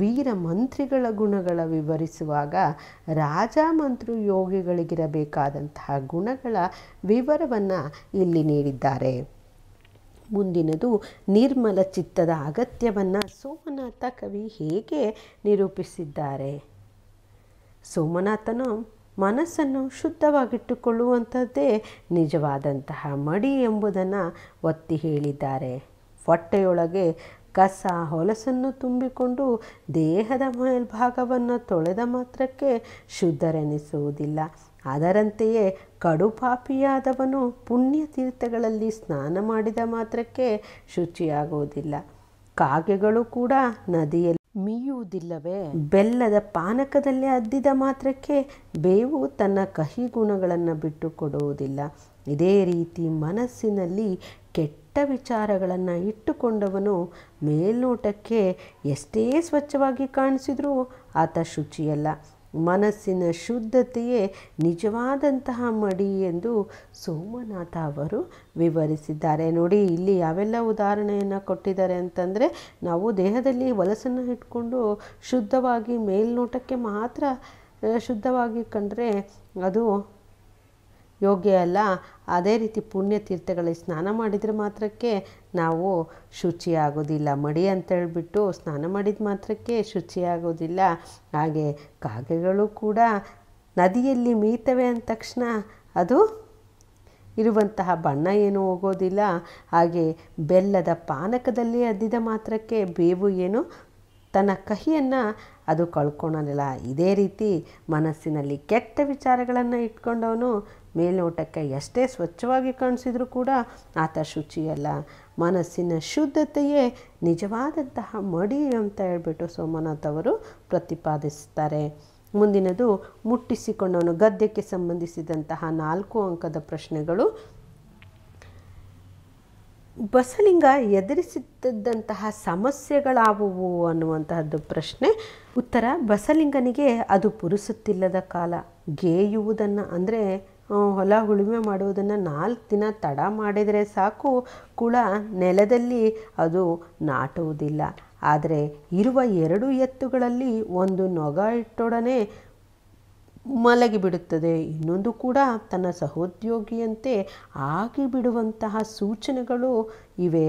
ವೀರ ಮಂತ್ರಿಗಳ ಗುಣಗಳ ವಿವರಿಸುವಾಗ ರಾಜ ಮಂತ್ರಿ ಯೋಗಿಗಳಿಗಿರಬೇಕಾದಂತಹ ಗುಣಗಳ ವಿವರವನ್ನು ಇಲ್ಲಿ ನೀಡಿದ್ದಾರೆ ಮುಂದಿನದು ನಿರ್ಮಲ ಚಿತ್ತದ ಅಗತ್ಯವನ್ನು ಸೋಮನಾಥ ಕವಿ ಹೇಗೆ ನಿರೂಪಿಸಿದ್ದಾರೆ ಸೋಮನಾಥನು ಮನಸ್ಸನ್ನು ಶುದ್ಧವಾಗಿಟ್ಟುಕೊಳ್ಳುವಂಥದ್ದೇ ನಿಜವಾದಂತಹ ಮಡಿ ಎಂಬುದನ್ನು ಒತ್ತಿ ಹೇಳಿದ್ದಾರೆ ಹೊಟ್ಟೆಯೊಳಗೆ ಕಸ ಹೊಲಸನ್ನು ತುಂಬಿಕೊಂಡು ದೇಹದ ಮೇಲ್ಭಾಗವನ್ನು ತೊಳೆದ ಮಾತ್ರಕ್ಕೆ ಶುದ್ಧರೆನಿಸುವುದಿಲ್ಲ ಅದರಂತೆಯೇ ಕಡುಪಾಪಿಯಾದವನು ಪುಣ್ಯತೀರ್ಥಗಳಲ್ಲಿ ಸ್ನಾನ ಮಾಡಿದ ಮಾತ್ರಕ್ಕೆ ಶುಚಿಯಾಗುವುದಿಲ್ಲ ಕಾಗೆಗಳು ಕೂಡ ನದಿಯಲ್ಲಿ ಮೀಯುವುದಿಲ್ಲವೇ ಬೆಲ್ಲದ ಪಾನಕದಲ್ಲಿ ಅದ್ದಿದ ಮಾತ್ರಕ್ಕೆ ಬೇವು ತನ್ನ ಕಹಿ ಗುಣಗಳನ್ನು ಬಿಟ್ಟು ಕೊಡುವುದಿಲ್ಲ ಇದೇ ರೀತಿ ಮನಸ್ಸಿನಲ್ಲಿ ಕೆಟ್ಟ ವಿಚಾರಗಳನ್ನು ಇಟ್ಟುಕೊಂಡವನು ಮೇಲ್ನೋಟಕ್ಕೆ ಎಷ್ಟೇ ಸ್ವಚ್ಛವಾಗಿ ಕಾಣಿಸಿದ್ರೂ ಆತ ಶುಚಿಯಲ್ಲ ಮನಸ್ಸಿನ ಶುದ್ಧತೆಯೇ ನಿಜವಾದಂತಹ ಮಡಿ ಎಂದು ಸೋಮನಾಥ ಅವರು ವಿವರಿಸಿದ್ದಾರೆ ನೋಡಿ ಇಲ್ಲಿ ಯಾವೆಲ್ಲ ಉದಾಹರಣೆಯನ್ನು ಕೊಟ್ಟಿದ್ದಾರೆ ಅಂತಂದರೆ ನಾವು ದೇಹದಲ್ಲಿ ವಲಸನ್ನು ಇಟ್ಕೊಂಡು ಶುದ್ಧವಾಗಿ ಮೇಲ್ನೋಟಕ್ಕೆ ಮಾತ್ರ ಶುದ್ಧವಾಗಿ ಕಂಡರೆ ಅದು ಯೋಗ್ಯ ಅಲ್ಲ ಅದೇ ರೀತಿ ಪುಣ್ಯ ತೀರ್ಥಗಳಲ್ಲಿ ಸ್ನಾನ ಮಾಡಿದರೆ ಮಾತ್ರಕ್ಕೆ ನಾವು ಶುಚಿಯಾಗೋದಿಲ್ಲ ಮಡಿ ಅಂತ ಹೇಳಿಬಿಟ್ಟು ಸ್ನಾನ ಮಾಡಿದ ಮಾತ್ರಕ್ಕೆ ಶುಚಿಯಾಗೋದಿಲ್ಲ ಹಾಗೆ ಕಾಗೆಗಳು ಕೂಡ ನದಿಯಲ್ಲಿ ಮೀತವೆ ಅಂದ ತಕ್ಷಣ ಅದು ಇರುವಂತಹ ಬಣ್ಣ ಏನು ಹೋಗೋದಿಲ್ಲ ಹಾಗೆ ಬೆಲ್ಲದ ಪಾನಕದಲ್ಲಿ ಅದ್ದಿದ ಮಾತ್ರಕ್ಕೆ ಬೇವು ಏನು ತನ್ನ ಕಹಿಯನ್ನು ಅದು ಕಳ್ಕೊಳೋದಿಲ್ಲ ಇದೇ ರೀತಿ ಮನಸ್ಸಿನಲ್ಲಿ ಕೆಟ್ಟ ವಿಚಾರಗಳನ್ನು ಇಟ್ಕೊಂಡವನು ಮೇಲ್ನೋಟಕ್ಕೆ ಎಷ್ಟೇ ಸ್ವಚ್ಛವಾಗಿ ಕಾಣಿಸಿದರೂ ಕೂಡ ಆತ ಶುಚಿಯಲ್ಲ ಮನಸ್ಸಿನ ಶುದ್ಧತೆಯೇ ನಿಜವಾದಂತಹ ಮಡಿ ಅಂತ ಹೇಳ್ಬಿಟ್ಟು ಸೋಮನಾಥ್ ಅವರು ಪ್ರತಿಪಾದಿಸ್ತಾರೆ ಮುಂದಿನದು ಮುಟ್ಟಿಸಿಕೊಂಡವನು ಗದ್ಯಕ್ಕೆ ಸಂಬಂಧಿಸಿದಂತಹ ನಾಲ್ಕು ಅಂಕದ ಪ್ರಶ್ನೆಗಳು ಬಸಲಿಂಗ ಎದುರಿಸುತ್ತಿದ್ದಂತಹ ಸಮಸ್ಯೆಗಳಾವುವು ಅನ್ನುವಂತಹದ್ದು ಪ್ರಶ್ನೆ ಉತ್ತರ ಬಸಲಿಂಗನಿಗೆ ಅದು ಪುರುಸುತ್ತಿಲ್ಲದ ಕಾಲ ಗೇಯುವುದನ್ನು ಅಂದರೆ ಹೊಲ ಉಳುಮೆ ಮಾಡುವುದನ್ನು ನಾಲ್ಕು ದಿನ ತಡ ಮಾಡಿದರೆ ಸಾಕು ಕುಳ ನೆಲದಲ್ಲಿ ಅದು ನಾಟುವುದಿಲ್ಲ ಆದರೆ ಇರುವ ಎರಡು ಎತ್ತುಗಳಲ್ಲಿ ಒಂದು ನೊಗ ಇಟ್ಟೊಡನೆ ಮಲಗಿಬಿಡುತ್ತದೆ ಇನ್ನೊಂದು ಕೂಡ ತನ್ನ ಸಹೋದ್ಯೋಗಿಯಂತೆ ಆಗಿಬಿಡುವಂತಹ ಸೂಚನೆಗಳು ಇವೆ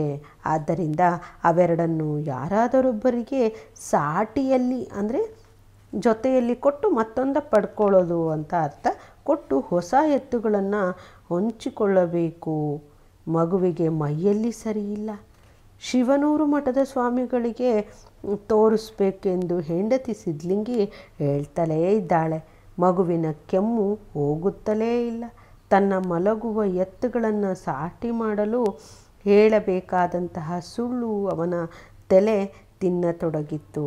ಆದ್ದರಿಂದ ಅವೆರಡನ್ನು ಯಾರಾದರೊಬ್ಬರಿಗೆ ಸಾಟಿಯಲ್ಲಿ ಅಂದರೆ ಜೊತೆಯಲ್ಲಿ ಕೊಟ್ಟು ಮತ್ತೊಂದು ಪಡ್ಕೊಳ್ಳೋದು ಅಂತ ಅರ್ಥ ಕೊಟ್ಟು ಹೊಸ ಎತ್ತುಗಳನ್ನು ಹೊಂಚಿಕೊಳ್ಳಬೇಕು ಮಗುವಿಗೆ ಮೈಯಲ್ಲಿ ಸರಿಯಿಲ್ಲ ಶಿವನೂರು ಮಠದ ಸ್ವಾಮಿಗಳಿಗೆ ತೋರಿಸ್ಬೇಕೆಂದು ಹೆಂಡತಿ ಸಿದ್ಲಿಂಗಿ ಹೇಳ್ತಲೇ ಇದ್ದಾಳೆ ಮಗುವಿನ ಕೆಮ್ಮು ಹೋಗುತ್ತಲೇ ಇಲ್ಲ ತನ್ನ ಮಲಗುವ ಎತ್ತುಗಳನ್ನು ಸಾಟಿ ಮಾಡಲು ಹೇಳಬೇಕಾದಂತಹ ಸುಳ್ಳು ಅವನ ತಲೆ ತಿನ್ನತೊಡಗಿತ್ತು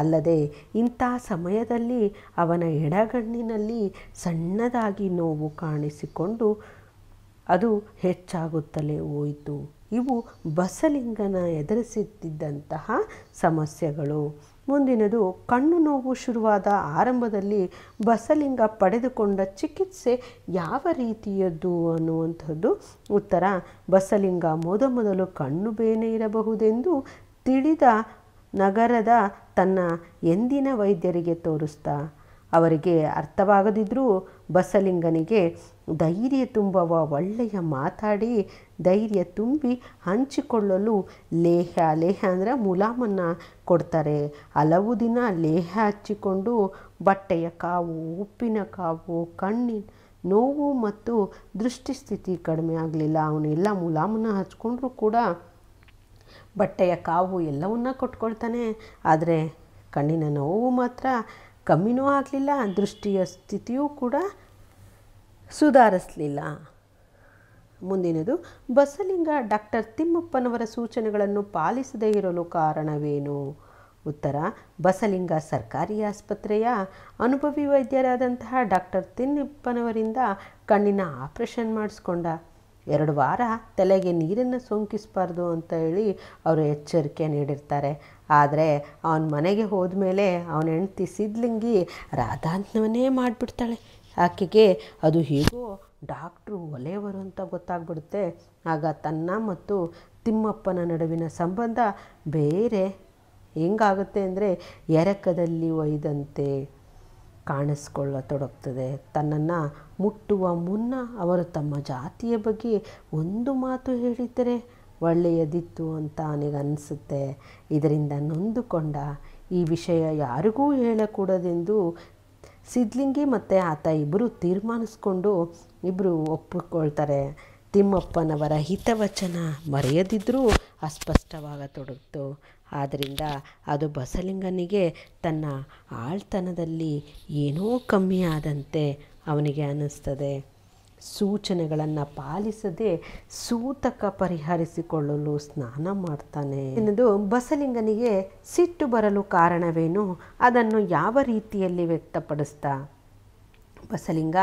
ಅಲ್ಲದೆ ಇಂಥ ಸಮಯದಲ್ಲಿ ಅವನ ಎಡಗಣ್ಣಿನಲ್ಲಿ ಸಣ್ಣದಾಗಿ ನೋವು ಕಾಣಿಸಿಕೊಂಡು ಅದು ಹೆಚ್ಚಾಗುತ್ತಲೇ ಹೋಯಿತು ಇವು ಬಸಲಿಂಗನ ಎದುರಿಸುತ್ತಿದ್ದಂತಹ ಸಮಸ್ಯೆಗಳು ಮುಂದಿನದು ಕಣ್ಣು ನೋವು ಶುರುವಾದ ಆರಂಭದಲ್ಲಿ ಬಸಲಿಂಗ ಪಡೆದುಕೊಂಡ ಚಿಕಿತ್ಸೆ ಯಾವ ರೀತಿಯದ್ದು ಅನ್ನುವಂಥದ್ದು ಉತ್ತರ ಬಸಲಿಂಗ ಮೊದಮೊದಲು ಕಣ್ಣು ಬೇನೆ ಇರಬಹುದೆಂದು ತಿಳಿದ ನಗರದ ತನ್ನ ಎಂದಿನ ವೈದ್ಯರಿಗೆ ತೋರಿಸ್ತಾ ಅವರಿಗೆ ಅರ್ಥವಾಗದಿದ್ದರೂ ಬಸಲಿಂಗನಿಗೆ ಧೈರ್ಯ ತುಂಬುವ ಒಳ್ಳೆಯ ಮಾತಾಡಿ ಧೈರ್ಯ ತುಂಬಿ ಹಂಚಿಕೊಳ್ಳಲು ಲೇಹ ಲೇಹ ಅಂದರೆ ಮುಲಾಮನ್ನು ಕೊಡ್ತಾರೆ ಹಲವು ದಿನ ಲೇಹ ಹಚ್ಚಿಕೊಂಡು ಬಟ್ಟೆಯ ಕಾವು ಉಪ್ಪಿನ ಕಾವು ಕಣ್ಣಿನ ನೋವು ಮತ್ತು ದೃಷ್ಟಿಸ್ಥಿತಿ ಕಡಿಮೆ ಆಗಲಿಲ್ಲ ಅವನೆಲ್ಲ ಮುಲಾಮನ್ನು ಹಚ್ಕೊಂಡ್ರೂ ಕೂಡ ಬಟ್ಟೆಯ ಕಾವು ಎಲ್ಲವನ್ನ ಕೊಟ್ಕೊಳ್ತಾನೆ ಆದರೆ ಕಣ್ಣಿನ ನೋವು ಮಾತ್ರ ಕಮ್ಮಿನೂ ಆಗಲಿಲ್ಲ ದೃಷ್ಟಿಯ ಸ್ಥಿತಿಯೂ ಕೂಡ ಸುಧಾರಿಸಲಿಲ್ಲ ಮುಂದಿನದು ಬಸಲಿಂಗ ಡಾಕ್ಟರ್ ತಿಮ್ಮಪ್ಪನವರ ಸೂಚನೆಗಳನ್ನು ಪಾಲಿಸದೇ ಇರಲು ಕಾರಣವೇನು ಉತ್ತರ ಬಸಲಿಂಗ ಸರ್ಕಾರಿ ಆಸ್ಪತ್ರೆಯ ಅನುಭವಿ ವೈದ್ಯರಾದಂತಹ ಡಾಕ್ಟರ್ ತಿನ್ನಪ್ಪನವರಿಂದ ಕಣ್ಣಿನ ಆಪರೇಷನ್ ಮಾಡಿಸ್ಕೊಂಡ ಎರಡು ವಾರ ತಲೆಗೆ ನೀರನ್ನು ಸೋಂಕಿಸಬಾರ್ದು ಅಂತ ಹೇಳಿ ಅವರು ಎಚ್ಚರಿಕೆ ನೀಡಿರ್ತಾರೆ ಆದರೆ ಅವನ ಮನೆಗೆ ಹೋದ ಮೇಲೆ ಅವನ ಹೆಂಡ್ತಿ ಸಿದ್ಲಿಂಗಿ ರಾಧಾಂತ್ನವನ್ನೇ ಮಾಡಿಬಿಡ್ತಾಳೆ ಆಕೆಗೆ ಅದು ಹೇಗೋ ಡಾಕ್ಟ್ರು ಒಲೆಯವರು ಅಂತ ಗೊತ್ತಾಗ್ಬಿಡುತ್ತೆ ಆಗ ತನ್ನ ಮತ್ತು ತಿಮ್ಮಪ್ಪನ ನಡುವಿನ ಸಂಬಂಧ ಬೇರೆ ಹೆಂಗಾಗುತ್ತೆ ಅಂದರೆ ಎರಕದಲ್ಲಿ ಒಯ್ದಂತೆ ಕಾಣಿಸ್ಕೊಳ್ಳತೊಡಗ್ತದೆ ತನ್ನನ್ನು ಮುಟ್ಟುವ ಮುನ್ನ ಅವರು ತಮ್ಮ ಜಾತಿಯ ಬಗ್ಗೆ ಒಂದು ಮಾತು ಹೇಳಿದರೆ ಒಳ್ಳೆಯದಿತ್ತು ಅಂತ ನನಗನ್ನಿಸುತ್ತೆ ಇದರಿಂದ ನೊಂದುಕೊಂಡ ಈ ವಿಷಯ ಯಾರಿಗೂ ಹೇಳಕೂಡದೆಂದು ಸಿದ್ಲಿಂಗಿ ಮತ್ತು ಆತ ಇಬ್ಬರು ತೀರ್ಮಾನಿಸ್ಕೊಂಡು ಇಬ್ಬರು ಒಪ್ಪಿಕೊಳ್ತಾರೆ ತಿಮ್ಮಪ್ಪನವರ ಹಿತವಚನ ಮರೆಯದಿದ್ದರೂ ಅಸ್ಪಷ್ಟವಾಗತೊಡಗಿತು ಆದ್ದರಿಂದ ಅದು ಬಸಲಿಂಗನಿಗೆ ತನ್ನ ಆಳ್ತನದಲ್ಲಿ ಏನೋ ಕಮ್ಮಿಯಾದಂತೆ ಅವನಿಗೆ ಅನ್ನಿಸ್ತದೆ ಸೂಚನೆಗಳನ್ನು ಪಾಲಿಸದೆ ಸೂತಕ ಪರಿಹರಿಸಿಕೊಳ್ಳಲು ಸ್ನಾನ ಮಾಡ್ತಾನೆ ಎನ್ನುವುದು ಬಸಲಿಂಗನಿಗೆ ಸಿಟ್ಟು ಬರಲು ಕಾರಣವೇನು ಅದನ್ನು ಯಾವ ರೀತಿಯಲ್ಲಿ ವ್ಯಕ್ತಪಡಿಸ್ತಾ ಬಸಲಿಂಗ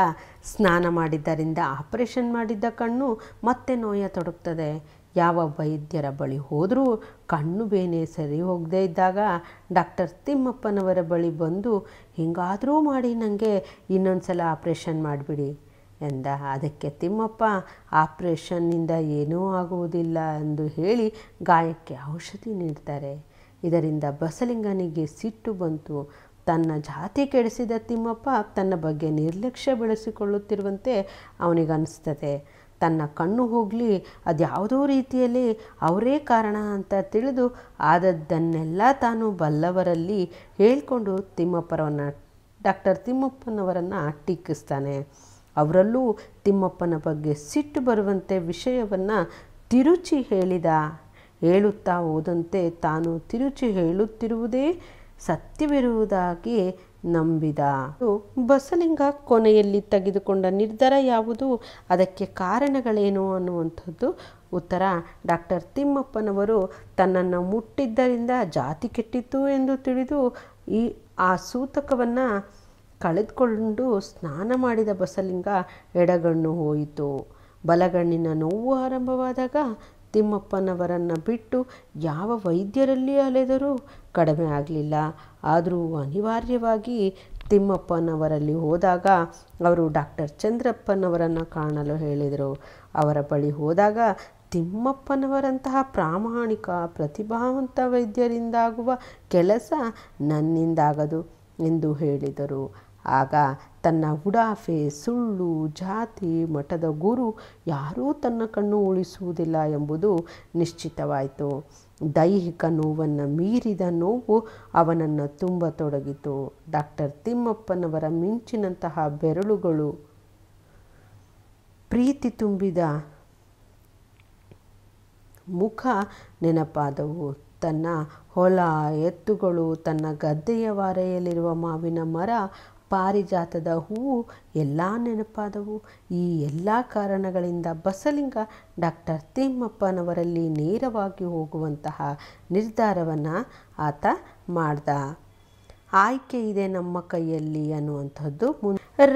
ಸ್ನಾನ ಮಾಡಿದ್ದರಿಂದ ಆಪರೇಷನ್ ಮಾಡಿದ್ದ ಕಣ್ಣು ಮತ್ತೆ ನೋಯ ತೊಡಗ್ತದೆ ಯಾವ ವೈದ್ಯರ ಬಳಿ ಹೋದರೂ ಕಣ್ಣು ಬೇನೆ ಸರಿ ಹೋಗದೇ ಇದ್ದಾಗ ಡಾಕ್ಟರ್ ತಿಮ್ಮಪ್ಪನವರ ಬಳಿ ಬಂದು ಹಿಂಗಾದರೂ ಮಾಡಿ ನನಗೆ ಇನ್ನೊಂದು ಸಲ ಆಪ್ರೇಷನ್ ಮಾಡಿಬಿಡಿ ಎಂದ ಅದಕ್ಕೆ ತಿಮ್ಮಪ್ಪ ಆಪ್ರೇಷನ್ನಿಂದ ಏನೂ ಆಗುವುದಿಲ್ಲ ಎಂದು ಹೇಳಿ ಗಾಯಕ್ಕೆ ಔಷಧಿ ನೀಡ್ತಾರೆ ಇದರಿಂದ ಬಸಲಿಂಗನಿಗೆ ಸಿಟ್ಟು ಬಂತು ತನ್ನ ಜಾತಿ ಕೆಡಿಸಿದ ತಿಮ್ಮಪ್ಪ ತನ್ನ ಬಗ್ಗೆ ನಿರ್ಲಕ್ಷ್ಯ ಬೆಳೆಸಿಕೊಳ್ಳುತ್ತಿರುವಂತೆ ಅವನಿಗನ್ನಿಸ್ತದೆ ತನ್ನ ಕಣ್ಣು ಹೋಗಲಿ ಅದ್ಯಾವುದೋ ರೀತಿಯಲ್ಲಿ ಅವರೇ ಕಾರಣ ಅಂತ ತಿಳಿದು ಆದದ್ದನ್ನೆಲ್ಲ ತಾನು ಬಲ್ಲವರಲ್ಲಿ ಹೇಳಿಕೊಂಡು ತಿಮ್ಮಪ್ಪರವನ್ನು ಡಾಕ್ಟರ್ ತಿಮ್ಮಪ್ಪನವರನ್ನು ಟೀಕಿಸ್ತಾನೆ ಅವರಲ್ಲೂ ತಿಮ್ಮಪ್ಪನ ಬಗ್ಗೆ ಸಿಟ್ಟು ಬರುವಂತೆ ವಿಷಯವನ್ನು ತಿರುಚಿ ಹೇಳಿದ ಹೇಳುತ್ತಾ ಹೋದಂತೆ ತಾನು ತಿರುಚಿ ಹೇಳುತ್ತಿರುವುದೇ ಸತ್ಯವಿರುವುದಾಗಿ ನಂಬಿದ ಬಸಲಿಂಗ ಕೊನೆಯಲ್ಲಿ ತೆಗೆದುಕೊಂಡ ನಿರ್ಧಾರ ಯಾವುದು ಅದಕ್ಕೆ ಕಾರಣಗಳೇನು ಅನ್ನುವಂಥದ್ದು ಉತ್ತರ ಡಾಕ್ಟರ್ ತಿಮ್ಮಪ್ಪನವರು ತನ್ನನ್ನು ಮುಟ್ಟಿದ್ದರಿಂದ ಜಾತಿ ಕೆಟ್ಟಿತ್ತು ಎಂದು ತಿಳಿದು ಈ ಆ ಸೂತಕವನ್ನು ಕಳೆದುಕೊಂಡು ಸ್ನಾನ ಮಾಡಿದ ಬಸಲಿಂಗ ಎಡಗಣ್ಣು ಹೋಯಿತು ಬಲಗಣ್ಣಿನ ನೋವು ಆರಂಭವಾದಾಗ ತಿಮ್ಮಪ್ಪನವರನ್ನು ಬಿಟ್ಟು ಯಾವ ವೈದ್ಯರಲ್ಲಿ ಅಲೆದರೂ ಕಡಿಮೆ ಆಗಲಿಲ್ಲ ಆದರೂ ಅನಿವಾರ್ಯವಾಗಿ ತಿಮ್ಮಪ್ಪನವರಲ್ಲಿ ಹೋದಾಗ ಅವರು ಡಾಕ್ಟರ್ ಚಂದ್ರಪ್ಪನವರನ್ನು ಕಾಣಲು ಹೇಳಿದರು ಅವರ ಬಳಿ ಹೋದಾಗ ತಿಮ್ಮಪ್ಪನವರಂತಹ ಪ್ರಾಮಾಣಿಕ ಪ್ರತಿಭಾವಂತ ವೈದ್ಯರಿಂದಾಗುವ ಕೆಲಸ ನನ್ನಿಂದಾಗದು ಎಂದು ಹೇಳಿದರು ಆಗ ತನ್ನ ಉಡಾಫೆ ಸುಳ್ಳು ಜಾತಿ ಮಠದ ಗುರು ಯಾರೂ ತನ್ನ ಕಣ್ಣು ಉಳಿಸುವುದಿಲ್ಲ ಎಂಬುದು ನಿಶ್ಚಿತವಾಯಿತು ದೈಹಿಕ ನೋವನ್ನು ಮೀರಿದ ನೋವು ಅವನನ್ನು ತುಂಬ ತೊಡಗಿತು ಡಾಕ್ಟರ್ ತಿಮ್ಮಪ್ಪನವರ ಮಿಂಚಿನಂತಹ ಬೆರಳುಗಳು ಪ್ರೀತಿ ತುಂಬಿದ ಮುಖ ನೆನಪಾದವು ತನ್ನ ಹೊಲ ಎತ್ತುಗಳು ತನ್ನ ಗದ್ದೆಯ ವಾರೆಯಲ್ಲಿರುವ ಮಾವಿನ ಮರ ಪಾರಿಜಾತದ ಹೂವು ಎಲ್ಲ ನೆನಪಾದವು ಈ ಎಲ್ಲ ಕಾರಣಗಳಿಂದ ಬಸಲಿಂಗ ಡಾಕ್ಟರ್ ತಿಮ್ಮಪ್ಪನವರಲ್ಲಿ ನೇರವಾಗಿ ಹೋಗುವಂತಹ ನಿರ್ಧಾರವನ್ನು ಆತ ಮಾಡ್ದ ಆಯ್ಕೆ ಇದೆ ನಮ್ಮ ಕೈಯಲ್ಲಿ ಅನ್ನುವಂಥದ್ದು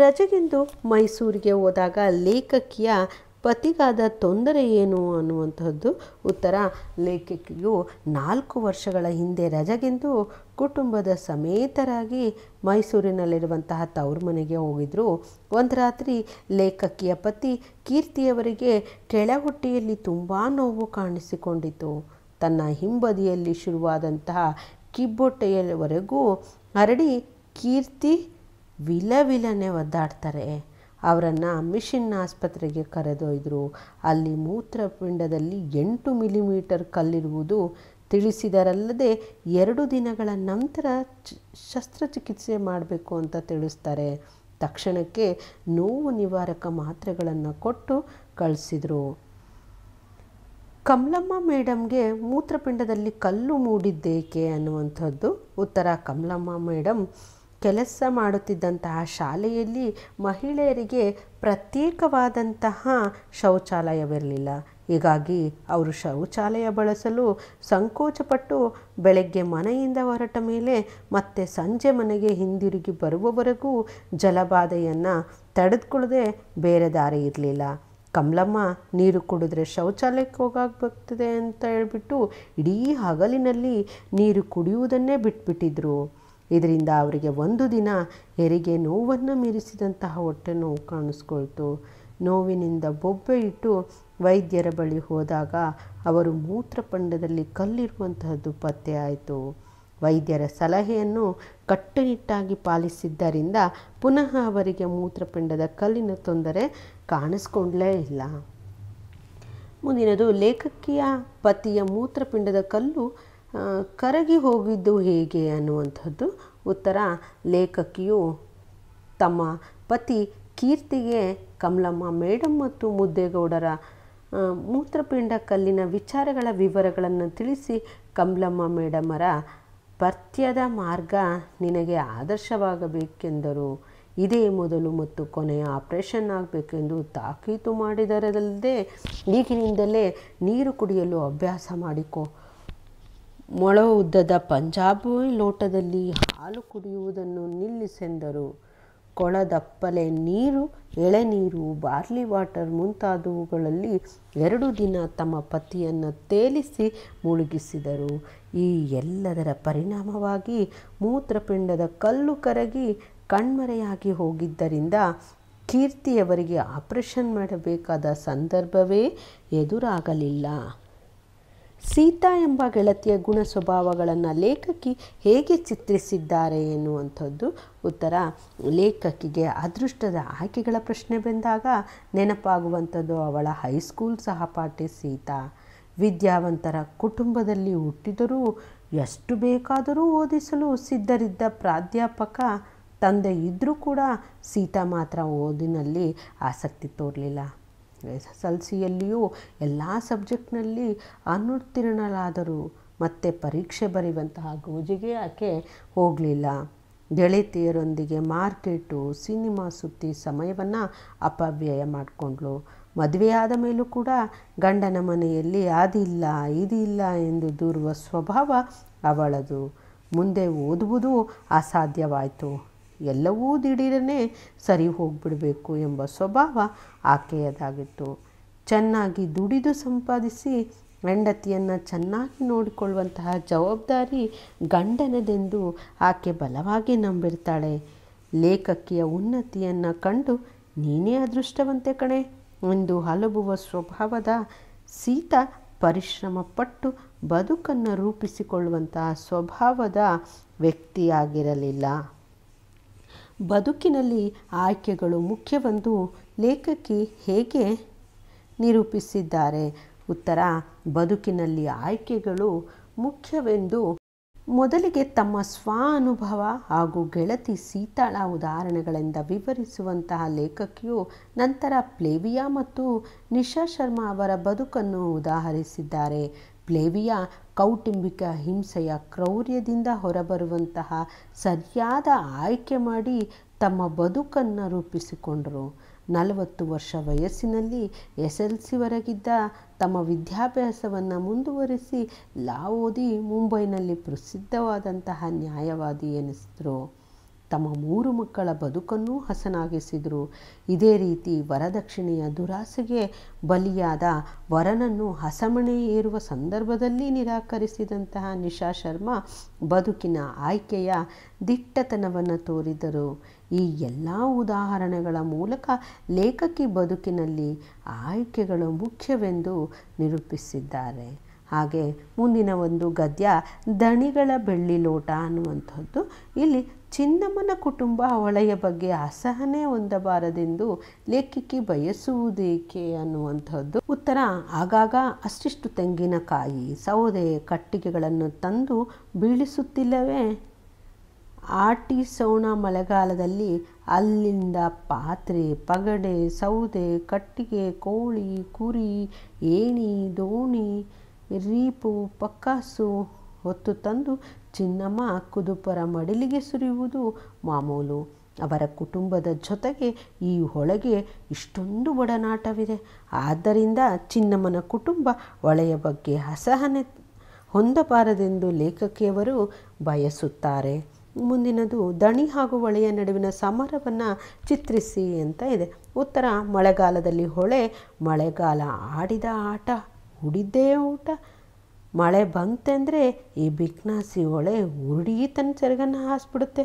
ರಜೆಗೆಂದು ಮೈಸೂರಿಗೆ ಹೋದಾಗ ಲೇಖಕಿಯ ಪತಿಗಾದ ತೊಂದರೆ ಏನು ಅನ್ನುವಂಥದ್ದು ಉತ್ತರ ಲೇಖಕಿಯು ನಾಲ್ಕು ವರ್ಷಗಳ ಹಿಂದೆ ರಜೆಗೆಂದು ಕುಟುಂಬದ ಸಮೇತರಾಗಿ ಮೈಸೂರಿನಲ್ಲಿರುವಂತಹ ತವ್ರ ಮನೆಗೆ ಹೋಗಿದ್ದರು ಒಂದು ರಾತ್ರಿ ಲೇಖಕಿಯ ಪತಿ ಕೀರ್ತಿಯವರಿಗೆ ಕೆಳಹೊಟ್ಟೆಯಲ್ಲಿ ತುಂಬ ನೋವು ಕಾಣಿಸಿಕೊಂಡಿತು ತನ್ನ ಹಿಂಬದಿಯಲ್ಲಿ ಶುರುವಾದಂತಹ ಕಿಬ್ಬೊಟ್ಟೆಯವರೆಗೂ ಹರಡಿ ಕೀರ್ತಿ ವಿಲವಿಲನೆ ಒದ್ದಾಡ್ತಾರೆ ಅವರನ್ನು ಮಿಷಿನ್ ಆಸ್ಪತ್ರೆಗೆ ಕರೆದೊಯ್ದರು ಅಲ್ಲಿ ಮೂತ್ರಪಿಂಡದಲ್ಲಿ ಎಂಟು ಮಿಲಿಮೀಟರ್ ಕಲ್ಲಿರುವುದು ತಿಳಿಸಿದರಲ್ಲದೆ ಎರಡು ದಿನಗಳ ನಂತರ ಶಸ್ತ್ರಚಿಕಿತ್ಸೆ ಮಾಡಬೇಕು ಅಂತ ತಿಳಿಸ್ತಾರೆ ತಕ್ಷಣಕ್ಕೆ ನೋವು ನಿವಾರಕ ಮಾತ್ರೆಗಳನ್ನು ಕೊಟ್ಟು ಕಳಿಸಿದರು ಕಮಲಮ್ಮ ಮೇಡಮ್ಗೆ ಮೂತ್ರಪಿಂಡದಲ್ಲಿ ಕಲ್ಲು ಮೂಡಿದ್ದೇಕೆ ಅನ್ನುವಂಥದ್ದು ಉತ್ತರ ಕಮಲಮ್ಮ ಮೇಡಮ್ ಕೆಲಸ ಮಾಡುತ್ತಿದ್ದಂತಹ ಶಾಲೆಯಲ್ಲಿ ಮಹಿಳೆಯರಿಗೆ ಪ್ರತ್ಯೇಕವಾದಂತಹ ಶೌಚಾಲಯವಿರಲಿಲ್ಲ ಹೀಗಾಗಿ ಅವರು ಶೌಚಾಲಯ ಬಳಸಲು ಸಂಕೋಚಪಟ್ಟು ಬೆಳಗ್ಗೆ ಮನೆಯಿಂದ ಹೊರಟ ಮೇಲೆ ಮತ್ತೆ ಸಂಜೆ ಮನೆಗೆ ಹಿಂದಿರುಗಿ ಬರುವವರೆಗೂ ಜಲಬಾಧೆಯನ್ನು ತಡೆದುಕೊಳ್ಳದೆ ಬೇರೆ ದಾರಿ ಇರಲಿಲ್ಲ ಕಮಲಮ್ಮ ನೀರು ಕುಡಿದ್ರೆ ಶೌಚಾಲಯಕ್ಕೆ ಹೋಗಾಗ್ಬರ್ತದೆ ಅಂತ ಹೇಳ್ಬಿಟ್ಟು ಇಡೀ ಹಗಲಿನಲ್ಲಿ ನೀರು ಕುಡಿಯುವುದನ್ನೇ ಬಿಟ್ಬಿಟ್ಟಿದ್ರು ಇದರಿಂದ ಅವರಿಗೆ ಒಂದು ದಿನ ಹೆರಿಗೆ ನೋವನ್ನು ಮೀರಿಸಿದಂತಹ ಹೊಟ್ಟೆ ನೋವು ಕಾಣಿಸ್ಕೊಳ್ತು ನೋವಿನಿಂದ ಬೊಬ್ಬೆ ಇಟ್ಟು ವೈದ್ಯರ ಬಳಿ ಹೋದಾಗ ಅವರು ಮೂತ್ರಪಂಡದಲ್ಲಿ ಕಲ್ಲಿರುವಂತಹದ್ದು ಪತ್ತೆ ಆಯಿತು ವೈದ್ಯರ ಸಲಹೆಯನ್ನು ಕಟ್ಟುನಿಟ್ಟಾಗಿ ಪಾಲಿಸಿದ್ದರಿಂದ ಪುನಃ ಅವರಿಗೆ ಮೂತ್ರಪಿಂಡದ ಕಲ್ಲಿನ ತೊಂದರೆ ಕಾಣಿಸ್ಕೊಂಡಲೇ ಇಲ್ಲ ಮುಂದಿನದು ಲೇಖಕಿಯ ಪತಿಯ ಮೂತ್ರಪಿಂಡದ ಕಲ್ಲು ಕರಗಿ ಹೋಗಿದ್ದು ಹೇಗೆ ಅನ್ನುವಂಥದ್ದು ಉತ್ತರ ಲೇಖಕಿಯು ತಮ್ಮ ಪತಿ ಕೀರ್ತಿಗೆ ಕಮಲಮ್ಮ ಮೇಡಮ್ ಮತ್ತು ಮುದ್ದೇಗೌಡರ ಮೂತ್ರಪಿಂಡ ಕಲ್ಲಿನ ವಿಚಾರಗಳ ವಿವರಗಳನ್ನು ತಿಳಿಸಿ ಕಮಲಮ್ಮ ಮೇಡಮರ ಪಥ್ಯದ ಮಾರ್ಗ ನಿನಗೆ ಆದರ್ಶವಾಗಬೇಕೆಂದರು ಇದೇ ಮೊದಲು ಮತ್ತು ಕೊನೆಯ ಆಪರೇಷನ್ ಆಗಬೇಕೆಂದು ತಾಕೀತು ಮಾಡಿದರಲ್ಲದೆ ಈಗಿನಿಂದಲೇ ನೀರು ಕುಡಿಯಲು ಅಭ್ಯಾಸ ಮಾಡಿಕೊ ಮೊಳ ಉದ್ದದ ಪಂಜಾಬಿ ಲೋಟದಲ್ಲಿ ಹಾಲು ಕುಡಿಯುವುದನ್ನು ನಿಲ್ಲಿಸೆಂದರು ಕೊಳದಪ್ಪಲೆ ನೀರು ಎಳೆನೀರು ಬಾರ್ಲಿ ವಾಟರ್ ಮುಂತಾದವುಗಳಲ್ಲಿ ಎರಡು ದಿನ ತಮ್ಮ ಪತಿಯನ್ನು ತೇಲಿಸಿ ಮುಳುಗಿಸಿದರು ಈ ಎಲ್ಲದರ ಪರಿಣಾಮವಾಗಿ ಮೂತ್ರಪಿಂಡದ ಕಲ್ಲು ಕರಗಿ ಕಣ್ಮರೆಯಾಗಿ ಹೋಗಿದ್ದರಿಂದ ಕೀರ್ತಿಯವರಿಗೆ ಆಪರೇಷನ್ ಮಾಡಬೇಕಾದ ಸಂದರ್ಭವೇ ಎದುರಾಗಲಿಲ್ಲ ಸೀತಾ ಎಂಬ ಗೆಳತಿಯ ಗುಣ ಸ್ವಭಾವಗಳನ್ನು ಲೇಖಕಿ ಹೇಗೆ ಚಿತ್ರಿಸಿದ್ದಾರೆ ಎನ್ನುವಂಥದ್ದು ಉತ್ತರ ಲೇಖಕಿಗೆ ಅದೃಷ್ಟದ ಆಯ್ಕೆಗಳ ಪ್ರಶ್ನೆ ಬಂದಾಗ ನೆನಪಾಗುವಂಥದ್ದು ಅವಳ ಹೈಸ್ಕೂಲ್ ಸಹಪಾಠಿ ಸೀತಾ ವಿದ್ಯಾವಂತರ ಕುಟುಂಬದಲ್ಲಿ ಹುಟ್ಟಿದರೂ ಎಷ್ಟು ಬೇಕಾದರೂ ಓದಿಸಲು ಸಿದ್ಧರಿದ್ದ ಪ್ರಾಧ್ಯಾಪಕ ತಂದೆ ಇದ್ದರೂ ಕೂಡ ಸೀತಾ ಮಾತ್ರ ಓದಿನಲ್ಲಿ ಆಸಕ್ತಿ ತೋರಲಿಲ್ಲ ಎಸ್ ಎಸ್ ಎಲ್ ಸಿಯಲ್ಲಿಯೂ ಎಲ್ಲ ಸಬ್ಜೆಕ್ಟ್ನಲ್ಲಿ ಅನುತ್ತೀರ್ಣರಾದರೂ ಮತ್ತೆ ಪರೀಕ್ಷೆ ಬರೆಯುವಂತಹ ಗೋಜಿಗೆ ಆಕೆ ಹೋಗಲಿಲ್ಲ ಗೆಳತಿಯರೊಂದಿಗೆ ಮಾರ್ಕೆಟು ಸಿನಿಮಾ ಸುತ್ತಿ ಸಮಯವನ್ನು ಅಪವ್ಯಯ ಮಾಡಿಕೊಂಡ್ಳು ಮದುವೆಯಾದ ಮೇಲೂ ಕೂಡ ಗಂಡನ ಮನೆಯಲ್ಲಿ ಅದಿಲ್ಲ ಇದಿಲ್ಲ ಎಂದು ದೂರುವ ಸ್ವಭಾವ ಅವಳದು ಮುಂದೆ ಓದುವುದು ಅಸಾಧ್ಯವಾಯಿತು ಎಲ್ಲವೂ ದಿಢೀರನೆ ಸರಿ ಹೋಗ್ಬಿಡಬೇಕು ಎಂಬ ಸ್ವಭಾವ ಆಕೆಯದಾಗಿತ್ತು ಚೆನ್ನಾಗಿ ದುಡಿದು ಸಂಪಾದಿಸಿ ಹೆಂಡತಿಯನ್ನು ಚೆನ್ನಾಗಿ ನೋಡಿಕೊಳ್ಳುವಂತಹ ಜವಾಬ್ದಾರಿ ಗಂಡನದೆಂದು ಆಕೆ ಬಲವಾಗಿ ನಂಬಿರ್ತಾಳೆ ಲೇಖಕಿಯ ಉನ್ನತಿಯನ್ನು ಕಂಡು ನೀನೇ ಅದೃಷ್ಟವಂತೆ ಕಣೆ ಎಂದು ಹಲಬುವ ಸ್ವಭಾವದ ಸೀತ ಪರಿಶ್ರಮ ಪಟ್ಟು ಬದುಕನ್ನು ರೂಪಿಸಿಕೊಳ್ಳುವಂತಹ ಸ್ವಭಾವದ ವ್ಯಕ್ತಿಯಾಗಿರಲಿಲ್ಲ ಬದುಕಿನಲ್ಲಿ ಆಯ್ಕೆಗಳು ಮುಖ್ಯವೆಂದು ಲೇಖಕಿ ಹೇಗೆ ನಿರೂಪಿಸಿದ್ದಾರೆ ಉತ್ತರ ಬದುಕಿನಲ್ಲಿ ಆಯ್ಕೆಗಳು ಮುಖ್ಯವೆಂದು ಮೊದಲಿಗೆ ತಮ್ಮ ಸ್ವ ಅನುಭವ ಹಾಗೂ ಗೆಳತಿ ಸೀತಾಳ ಉದಾಹರಣೆಗಳಿಂದ ವಿವರಿಸುವಂತಹ ಲೇಖಕಿಯು ನಂತರ ಪ್ಲೇವಿಯಾ ಮತ್ತು ನಿಶಾ ಶರ್ಮಾ ಅವರ ಬದುಕನ್ನು ಉದಾಹರಿಸಿದ್ದಾರೆ ಪ್ಲೇವಿಯಾ ಕೌಟುಂಬಿಕ ಹಿಂಸೆಯ ಕ್ರೌರ್ಯದಿಂದ ಹೊರಬರುವಂತಹ ಸರಿಯಾದ ಆಯ್ಕೆ ಮಾಡಿ ತಮ್ಮ ಬದುಕನ್ನು ರೂಪಿಸಿಕೊಂಡರು ನಲವತ್ತು ವರ್ಷ ವಯಸ್ಸಿನಲ್ಲಿ ಎಸ್ ಎಲ್ ಸಿವರೆಗಿದ್ದ ತಮ್ಮ ವಿದ್ಯಾಭ್ಯಾಸವನ್ನು ಮುಂದುವರಿಸಿ ಲಾವೋದಿ ಮುಂಬೈನಲ್ಲಿ ಪ್ರಸಿದ್ಧವಾದಂತಹ ನ್ಯಾಯವಾದಿ ಎನಿಸಿದರು ತಮ್ಮ ಮೂರು ಮಕ್ಕಳ ಬದುಕನ್ನೂ ಹಸನಾಗಿಸಿದರು ಇದೇ ರೀತಿ ವರದಕ್ಷಿಣೆಯ ದುರಾಸೆಗೆ ಬಲಿಯಾದ ವರನನ್ನು ಹಸಮಣೆ ಏರುವ ಸಂದರ್ಭದಲ್ಲಿ ನಿರಾಕರಿಸಿದಂತಹ ನಿಶಾ ಶರ್ಮಾ ಬದುಕಿನ ಆಯ್ಕೆಯ ದಿಟ್ಟತನವನ್ನು ತೋರಿದರು ಈ ಎಲ್ಲ ಉದಾಹರಣೆಗಳ ಮೂಲಕ ಲೇಖಕಿ ಬದುಕಿನಲ್ಲಿ ಆಯ್ಕೆಗಳು ಮುಖ್ಯವೆಂದು ನಿರೂಪಿಸಿದ್ದಾರೆ ಹಾಗೆ ಮುಂದಿನ ಒಂದು ಗದ್ಯ ದಣಿಗಳ ಬೆಳ್ಳಿ ಲೋಟ ಅನ್ನುವಂಥದ್ದು ಇಲ್ಲಿ ಚಿನ್ನಮ್ಮನ ಕುಟುಂಬ ಅವಳೆಯ ಬಗ್ಗೆ ಅಸಹನೆ ಹೊಂದಬಾರದೆಂದು ಲೇಖಿಕೆ ಬಯಸುವುದೇಕೆ ಅನ್ನುವಂಥದ್ದು ಉತ್ತರ ಆಗಾಗ ಅಷ್ಟಿಷ್ಟು ತೆಂಗಿನಕಾಯಿ ಸೌದೆ ಕಟ್ಟಿಗೆಗಳನ್ನು ತಂದು ಬೀಳಿಸುತ್ತಿಲ್ಲವೇ ಆಟಿಸೋಣ ಮಳೆಗಾಲದಲ್ಲಿ ಅಲ್ಲಿಂದ ಪಾತ್ರೆ ಪಗಡೆ ಸೌದೆ ಕಟ್ಟಿಗೆ ಕೋಳಿ ಕುರಿ ಏಣಿ ದೋಣಿ ರೀಪು ಪಕ್ಕಾಸು ಹೊತ್ತು ತಂದು ಚಿನ್ನಮ್ಮ ಕುದುಪರ ಮಡಿಲಿಗೆ ಸುರಿಯುವುದು ಮಾಮೂಲು ಅವರ ಕುಟುಂಬದ ಜೊತೆಗೆ ಈ ಹೊಳೆಗೆ ಇಷ್ಟೊಂದು ಒಡನಾಟವಿದೆ ಆದ್ದರಿಂದ ಚಿನ್ನಮ್ಮನ ಕುಟುಂಬ ಹೊಳೆಯ ಬಗ್ಗೆ ಅಸಹನೆ ಹೊಂದಬಾರದೆಂದು ಲೇಖಕಿಯವರು ಬಯಸುತ್ತಾರೆ ಮುಂದಿನದು ದಣಿ ಹಾಗೂ ಹೊಳೆಯ ನಡುವಿನ ಸಮರವನ್ನು ಚಿತ್ರಿಸಿ ಅಂತ ಇದೆ ಉತ್ತರ ಮಳೆಗಾಲದಲ್ಲಿ ಹೊಳೆ ಮಳೆಗಾಲ ಆಡಿದ ಆಟ ಉಡಿದ್ದೇ ಊಟ ಮಳೆ ಅಂದರೆ ಈ ಬಿಕ್ನಾಸಿ ಹೊಳೆ ಉರುಡಿ ತನ್ನ ಸೆರಗನ್ನು ಹಾಸ್ಬಿಡುತ್ತೆ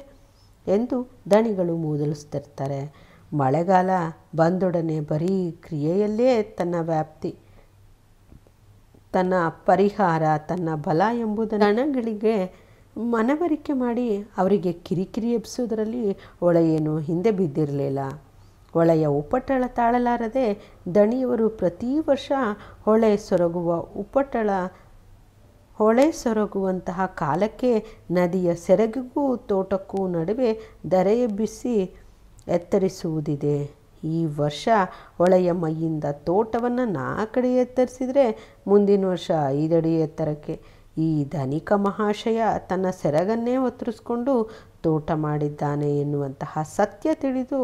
ಎಂದು ದಣಿಗಳು ಮೂದಲಿಸ್ತಿರ್ತಾರೆ ಮಳೆಗಾಲ ಬಂದೊಡನೆ ಬರೀ ಕ್ರಿಯೆಯಲ್ಲೇ ತನ್ನ ವ್ಯಾಪ್ತಿ ತನ್ನ ಪರಿಹಾರ ತನ್ನ ಬಲ ಎಂಬುದನ್ನು ದಣಗಳಿಗೆ ಮನವರಿಕೆ ಮಾಡಿ ಅವರಿಗೆ ಕಿರಿಕಿರಿ ಎಬ್ಸೋದ್ರಲ್ಲಿ ಒಳೆಯೇನು ಹಿಂದೆ ಬಿದ್ದಿರಲಿಲ್ಲ ಹೊಳೆಯ ಉಪಟಳ ತಾಳಲಾರದೆ ದಣಿಯವರು ಪ್ರತಿ ವರ್ಷ ಹೊಳೆ ಸೊರಗುವ ಉಪಟಳ ಹೊಳೆ ಸೊರಗುವಂತಹ ಕಾಲಕ್ಕೆ ನದಿಯ ಸೆರಗಿಗೂ ತೋಟಕ್ಕೂ ನಡುವೆ ಬಿಸಿ ಎತ್ತರಿಸುವುದಿದೆ ಈ ವರ್ಷ ಹೊಳೆಯ ಮೈಯಿಂದ ತೋಟವನ್ನು ನಾಲ್ಕಡೆ ಎತ್ತರಿಸಿದರೆ ಮುಂದಿನ ವರ್ಷ ಐದಡಿ ಎತ್ತರಕ್ಕೆ ಈ ಧನಿಕ ಮಹಾಶಯ ತನ್ನ ಸೆರಗನ್ನೇ ಒತ್ತರಿಸ್ಕೊಂಡು ತೋಟ ಮಾಡಿದ್ದಾನೆ ಎನ್ನುವಂತಹ ಸತ್ಯ ತಿಳಿದು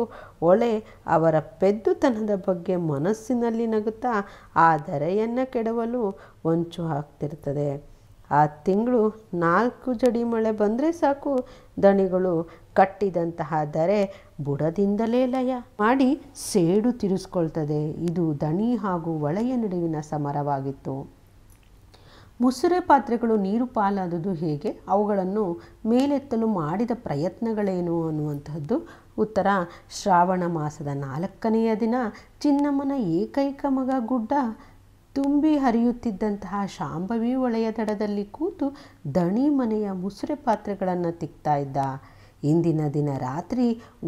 ಒಳೆ ಅವರ ಪೆದ್ದುತನದ ಬಗ್ಗೆ ಮನಸ್ಸಿನಲ್ಲಿ ನಗುತ್ತಾ ಆ ದರೆಯನ್ನು ಕೆಡವಲು ಹೊಂಚು ಹಾಕ್ತಿರ್ತದೆ ಆ ತಿಂಗಳು ನಾಲ್ಕು ಜಡಿ ಮಳೆ ಬಂದರೆ ಸಾಕು ದಣಿಗಳು ಕಟ್ಟಿದಂತಹ ದರೆ ಬುಡದಿಂದಲೇ ಲಯ ಮಾಡಿ ಸೇಡು ತಿರುಸ್ಕೊಳ್ತದೆ ಇದು ದಣಿ ಹಾಗೂ ಒಳೆಯ ನಡುವಿನ ಸಮರವಾಗಿತ್ತು ಮುಸುರೆ ಪಾತ್ರೆಗಳು ನೀರು ಪಾಲಾದುದು ಹೇಗೆ ಅವುಗಳನ್ನು ಮೇಲೆತ್ತಲು ಮಾಡಿದ ಪ್ರಯತ್ನಗಳೇನು ಅನ್ನುವಂಥದ್ದು ಉತ್ತರ ಶ್ರಾವಣ ಮಾಸದ ನಾಲ್ಕನೆಯ ದಿನ ಚಿನ್ನಮ್ಮನ ಏಕೈಕ ಮಗ ಗುಡ್ಡ ತುಂಬಿ ಹರಿಯುತ್ತಿದ್ದಂತಹ ಶಾಂಭವಿ ಒಳೆಯ ದಡದಲ್ಲಿ ಕೂತು ದಣಿ ಮನೆಯ ಮುಸುರೆ ಪಾತ್ರೆಗಳನ್ನು ತಿಕ್ತಾ ಇದ್ದ ಇಂದಿನ ದಿನ ರಾತ್ರಿ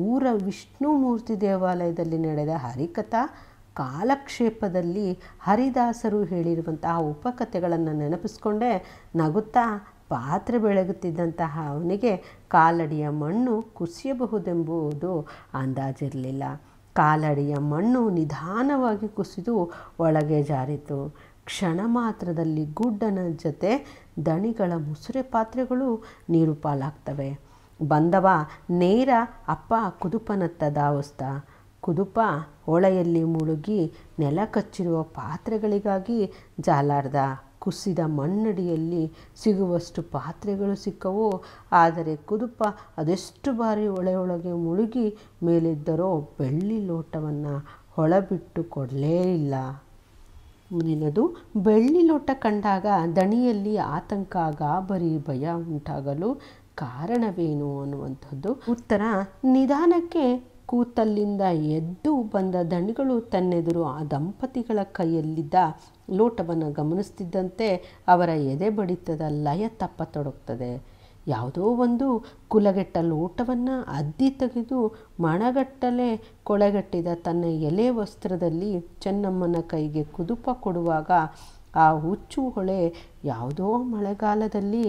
ಊರ ವಿಷ್ಣುಮೂರ್ತಿ ದೇವಾಲಯದಲ್ಲಿ ನಡೆದ ಹರಿಕಥಾ ಕಾಲಕ್ಷೇಪದಲ್ಲಿ ಹರಿದಾಸರು ಹೇಳಿರುವಂತಹ ಉಪಕಥೆಗಳನ್ನು ನೆನಪಿಸ್ಕೊಂಡೆ ನಗುತ್ತಾ ಪಾತ್ರೆ ಬೆಳಗುತ್ತಿದ್ದಂತಹ ಅವನಿಗೆ ಕಾಲಡಿಯ ಮಣ್ಣು ಕುಸಿಯಬಹುದೆಂಬುದು ಅಂದಾಜಿರಲಿಲ್ಲ ಕಾಲಡಿಯ ಮಣ್ಣು ನಿಧಾನವಾಗಿ ಕುಸಿದು ಒಳಗೆ ಜಾರಿತು ಕ್ಷಣ ಮಾತ್ರದಲ್ಲಿ ಗುಡ್ಡನ ಜೊತೆ ದಣಿಗಳ ಮುಸುರೆ ಪಾತ್ರೆಗಳು ನೀರು ಪಾಲಾಗ್ತವೆ ಬಂದವ ನೇರ ಅಪ್ಪ ಕುದುಪನತ್ತ ದಾವಸ್ತ ಕುದುಪ ಹೊಳೆಯಲ್ಲಿ ಮುಳುಗಿ ನೆಲ ಕಚ್ಚಿರುವ ಪಾತ್ರೆಗಳಿಗಾಗಿ ಜಾಲಾರ್ದ ಕುಸಿದ ಮಣ್ಣಡಿಯಲ್ಲಿ ಸಿಗುವಷ್ಟು ಪಾತ್ರೆಗಳು ಸಿಕ್ಕವು ಆದರೆ ಕುದುಪ ಅದೆಷ್ಟು ಬಾರಿ ಒಳೆಯೊಳಗೆ ಮುಳುಗಿ ಮೇಲಿದ್ದರೋ ಬೆಳ್ಳಿ ಲೋಟವನ್ನು ಹೊಳಬಿಟ್ಟು ಕೊಡಲೇ ಇಲ್ಲ ಮುಂದಿನದು ಬೆಳ್ಳಿ ಲೋಟ ಕಂಡಾಗ ದಣಿಯಲ್ಲಿ ಆತಂಕ ಗಾಬರಿ ಭಯ ಉಂಟಾಗಲು ಕಾರಣವೇನು ಅನ್ನುವಂಥದ್ದು ಉತ್ತರ ನಿಧಾನಕ್ಕೆ ಕೂತಲ್ಲಿಂದ ಎದ್ದು ಬಂದ ದಣಿಗಳು ತನ್ನೆದುರು ಆ ದಂಪತಿಗಳ ಕೈಯಲ್ಲಿದ್ದ ಲೋಟವನ್ನು ಗಮನಿಸ್ತಿದ್ದಂತೆ ಅವರ ಎದೆ ಬಡಿತದ ಲಯ ತೊಡಗ್ತದೆ ಯಾವುದೋ ಒಂದು ಕುಲಗೆಟ್ಟ ಲೋಟವನ್ನು ಅದ್ದಿ ತೆಗೆದು ಮಣಗಟ್ಟಲೆ ಕೊಳೆಗಟ್ಟಿದ ತನ್ನ ಎಲೆ ವಸ್ತ್ರದಲ್ಲಿ ಚೆನ್ನಮ್ಮನ ಕೈಗೆ ಕುದುಪ ಕೊಡುವಾಗ ಆ ಹುಚ್ಚು ಹೊಳೆ ಯಾವುದೋ ಮಳೆಗಾಲದಲ್ಲಿ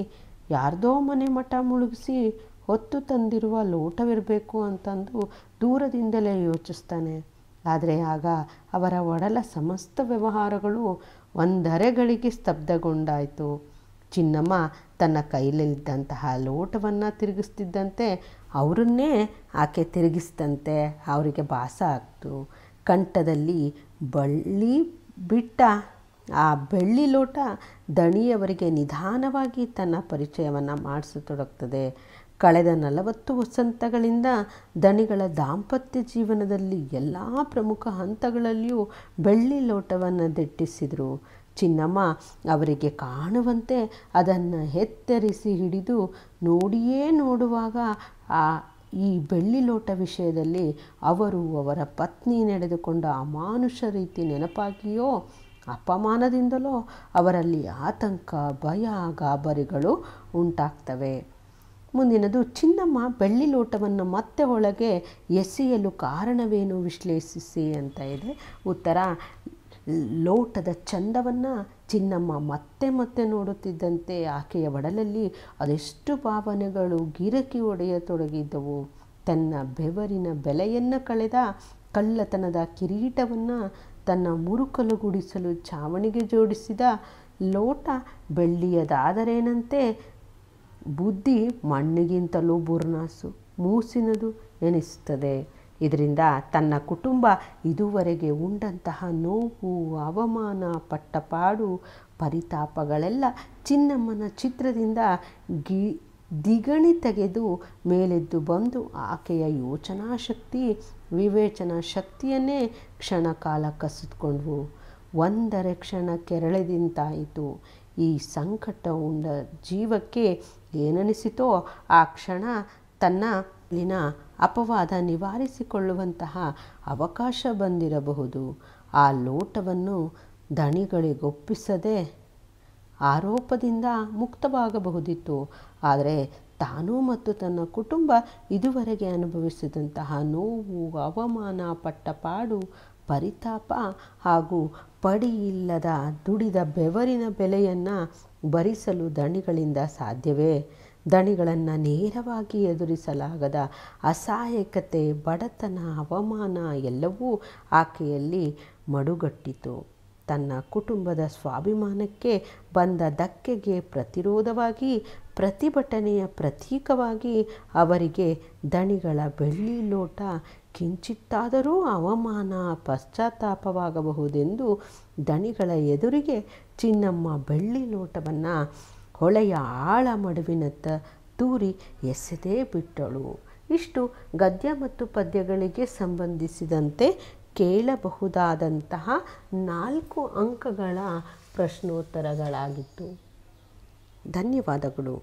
ಯಾರ್ದೋ ಮನೆ ಮಠ ಮುಳುಗಿಸಿ ಹೊತ್ತು ತಂದಿರುವ ಲೋಟವಿರಬೇಕು ಅಂತಂದು ದೂರದಿಂದಲೇ ಯೋಚಿಸ್ತಾನೆ ಆದರೆ ಆಗ ಅವರ ಒಡಲ ಸಮಸ್ತ ವ್ಯವಹಾರಗಳು ಒಂದರೆಗಳಿಗೆ ಸ್ತಬ್ಧಗೊಂಡಾಯಿತು ಚಿನ್ನಮ್ಮ ತನ್ನ ಕೈಲಲ್ಲಿದ್ದಂತಹ ಲೋಟವನ್ನು ತಿರುಗಿಸ್ತಿದ್ದಂತೆ ಅವರನ್ನೇ ಆಕೆ ತಿರುಗಿಸ್ತಂತೆ ಅವರಿಗೆ ಭಾಸ ಆಗ್ತು ಕಂಠದಲ್ಲಿ ಬಳ್ಳಿ ಬಿಟ್ಟ ಆ ಬೆಳ್ಳಿ ಲೋಟ ದಣಿಯವರಿಗೆ ನಿಧಾನವಾಗಿ ತನ್ನ ಪರಿಚಯವನ್ನು ಮಾಡಿಸತೊಡಗ್ತದೆ ಕಳೆದ ನಲವತ್ತು ವಸಂತಗಳಿಂದ ದಣಿಗಳ ದಾಂಪತ್ಯ ಜೀವನದಲ್ಲಿ ಎಲ್ಲ ಪ್ರಮುಖ ಹಂತಗಳಲ್ಲಿಯೂ ಬೆಳ್ಳಿ ಲೋಟವನ್ನು ದಿಟ್ಟಿಸಿದರು ಚಿನ್ನಮ್ಮ ಅವರಿಗೆ ಕಾಣುವಂತೆ ಅದನ್ನು ಹೆತ್ತರಿಸಿ ಹಿಡಿದು ನೋಡಿಯೇ ನೋಡುವಾಗ ಆ ಈ ಬೆಳ್ಳಿ ಲೋಟ ವಿಷಯದಲ್ಲಿ ಅವರು ಅವರ ಪತ್ನಿ ನಡೆದುಕೊಂಡ ಅಮಾನುಷ ರೀತಿ ನೆನಪಾಗಿಯೋ ಅಪಮಾನದಿಂದಲೋ ಅವರಲ್ಲಿ ಆತಂಕ ಭಯ ಗಾಬರಿಗಳು ಉಂಟಾಗ್ತವೆ ಮುಂದಿನದು ಚಿನ್ನಮ್ಮ ಬೆಳ್ಳಿ ಲೋಟವನ್ನು ಮತ್ತೆ ಒಳಗೆ ಎಸೆಯಲು ಕಾರಣವೇನು ವಿಶ್ಲೇಷಿಸಿ ಅಂತ ಇದೆ ಉತ್ತರ ಲೋಟದ ಚಂದವನ್ನು ಚಿನ್ನಮ್ಮ ಮತ್ತೆ ಮತ್ತೆ ನೋಡುತ್ತಿದ್ದಂತೆ ಆಕೆಯ ಒಡಲಲ್ಲಿ ಅದೆಷ್ಟು ಭಾವನೆಗಳು ಗಿರಕಿ ಒಡೆಯತೊಡಗಿದ್ದವು ತನ್ನ ಬೆವರಿನ ಬೆಲೆಯನ್ನು ಕಳೆದ ಕಳ್ಳತನದ ಕಿರೀಟವನ್ನು ತನ್ನ ಮುರುಕಲು ಗುಡಿಸಲು ಚಾವಣಿಗೆ ಜೋಡಿಸಿದ ಲೋಟ ಬೆಳ್ಳಿಯದಾದರೇನಂತೆ ಬುದ್ಧಿ ಮಣ್ಣಿಗಿಂತಲೂ ಬುರ್ನಾಸು ಮೂಸಿನದು ಎನಿಸುತ್ತದೆ ಇದರಿಂದ ತನ್ನ ಕುಟುಂಬ ಇದುವರೆಗೆ ಉಂಡಂತಹ ನೋವು ಅವಮಾನ ಪಟ್ಟಪಾಡು ಪರಿತಾಪಗಳೆಲ್ಲ ಚಿನ್ನಮ್ಮನ ಚಿತ್ರದಿಂದ ಗಿ ದಿಗಣಿ ತೆಗೆದು ಮೇಲೆದ್ದು ಬಂದು ಆಕೆಯ ಯೋಚನಾ ಶಕ್ತಿ ವಿವೇಚನಾ ಶಕ್ತಿಯನ್ನೇ ಕ್ಷಣಕಾಲ ಕಸಿದುಕೊಂಡ್ವು ಒಂದರೆ ಕ್ಷಣ ಕೆರಳೆದಿಂತಾಯಿತು ಈ ಸಂಕಟ ಉಂಡ ಜೀವಕ್ಕೆ ಏನನಿಸಿತೋ ಆ ಕ್ಷಣ ತನ್ನ ಲಿನ ಅಪವಾದ ನಿವಾರಿಸಿಕೊಳ್ಳುವಂತಹ ಅವಕಾಶ ಬಂದಿರಬಹುದು ಆ ಲೋಟವನ್ನು ದಣಿಗಳಿಗೊಪ್ಪಿಸದೆ ಆರೋಪದಿಂದ ಮುಕ್ತವಾಗಬಹುದಿತ್ತು ಆದರೆ ತಾನು ಮತ್ತು ತನ್ನ ಕುಟುಂಬ ಇದುವರೆಗೆ ಅನುಭವಿಸಿದಂತಹ ನೋವು ಅವಮಾನ ಪಟ್ಟಪಾಡು ಪರಿತಾಪ ಹಾಗೂ ಪಡಿಯಿಲ್ಲದ ದುಡಿದ ಬೆವರಿನ ಬೆಲೆಯನ್ನು ಭರಿಸಲು ದಣಿಗಳಿಂದ ಸಾಧ್ಯವೇ ದಣಿಗಳನ್ನು ನೇರವಾಗಿ ಎದುರಿಸಲಾಗದ ಅಸಹಾಯಕತೆ ಬಡತನ ಅವಮಾನ ಎಲ್ಲವೂ ಆಕೆಯಲ್ಲಿ ಮಡುಗಟ್ಟಿತು ತನ್ನ ಕುಟುಂಬದ ಸ್ವಾಭಿಮಾನಕ್ಕೆ ಬಂದ ಧಕ್ಕೆಗೆ ಪ್ರತಿರೋಧವಾಗಿ ಪ್ರತಿಭಟನೆಯ ಪ್ರತೀಕವಾಗಿ ಅವರಿಗೆ ದಣಿಗಳ ಬೆಳ್ಳಿ ಲೋಟ ಕಿಂಚಿತ್ತಾದರೂ ಅವಮಾನ ಪಶ್ಚಾತ್ತಾಪವಾಗಬಹುದೆಂದು ದಣಿಗಳ ಎದುರಿಗೆ ಚಿನ್ನಮ್ಮ ಬೆಳ್ಳಿ ಲೋಟವನ್ನು ಹೊಳೆಯ ಆಳ ಮಡುವಿನತ್ತ ತೂರಿ ಎಸೆದೇ ಬಿಟ್ಟಳು ಇಷ್ಟು ಗದ್ಯ ಮತ್ತು ಪದ್ಯಗಳಿಗೆ ಸಂಬಂಧಿಸಿದಂತೆ ಕೇಳಬಹುದಾದಂತಹ ನಾಲ್ಕು ಅಂಕಗಳ ಪ್ರಶ್ನೋತ್ತರಗಳಾಗಿತ್ತು ಧನ್ಯವಾದಗಳು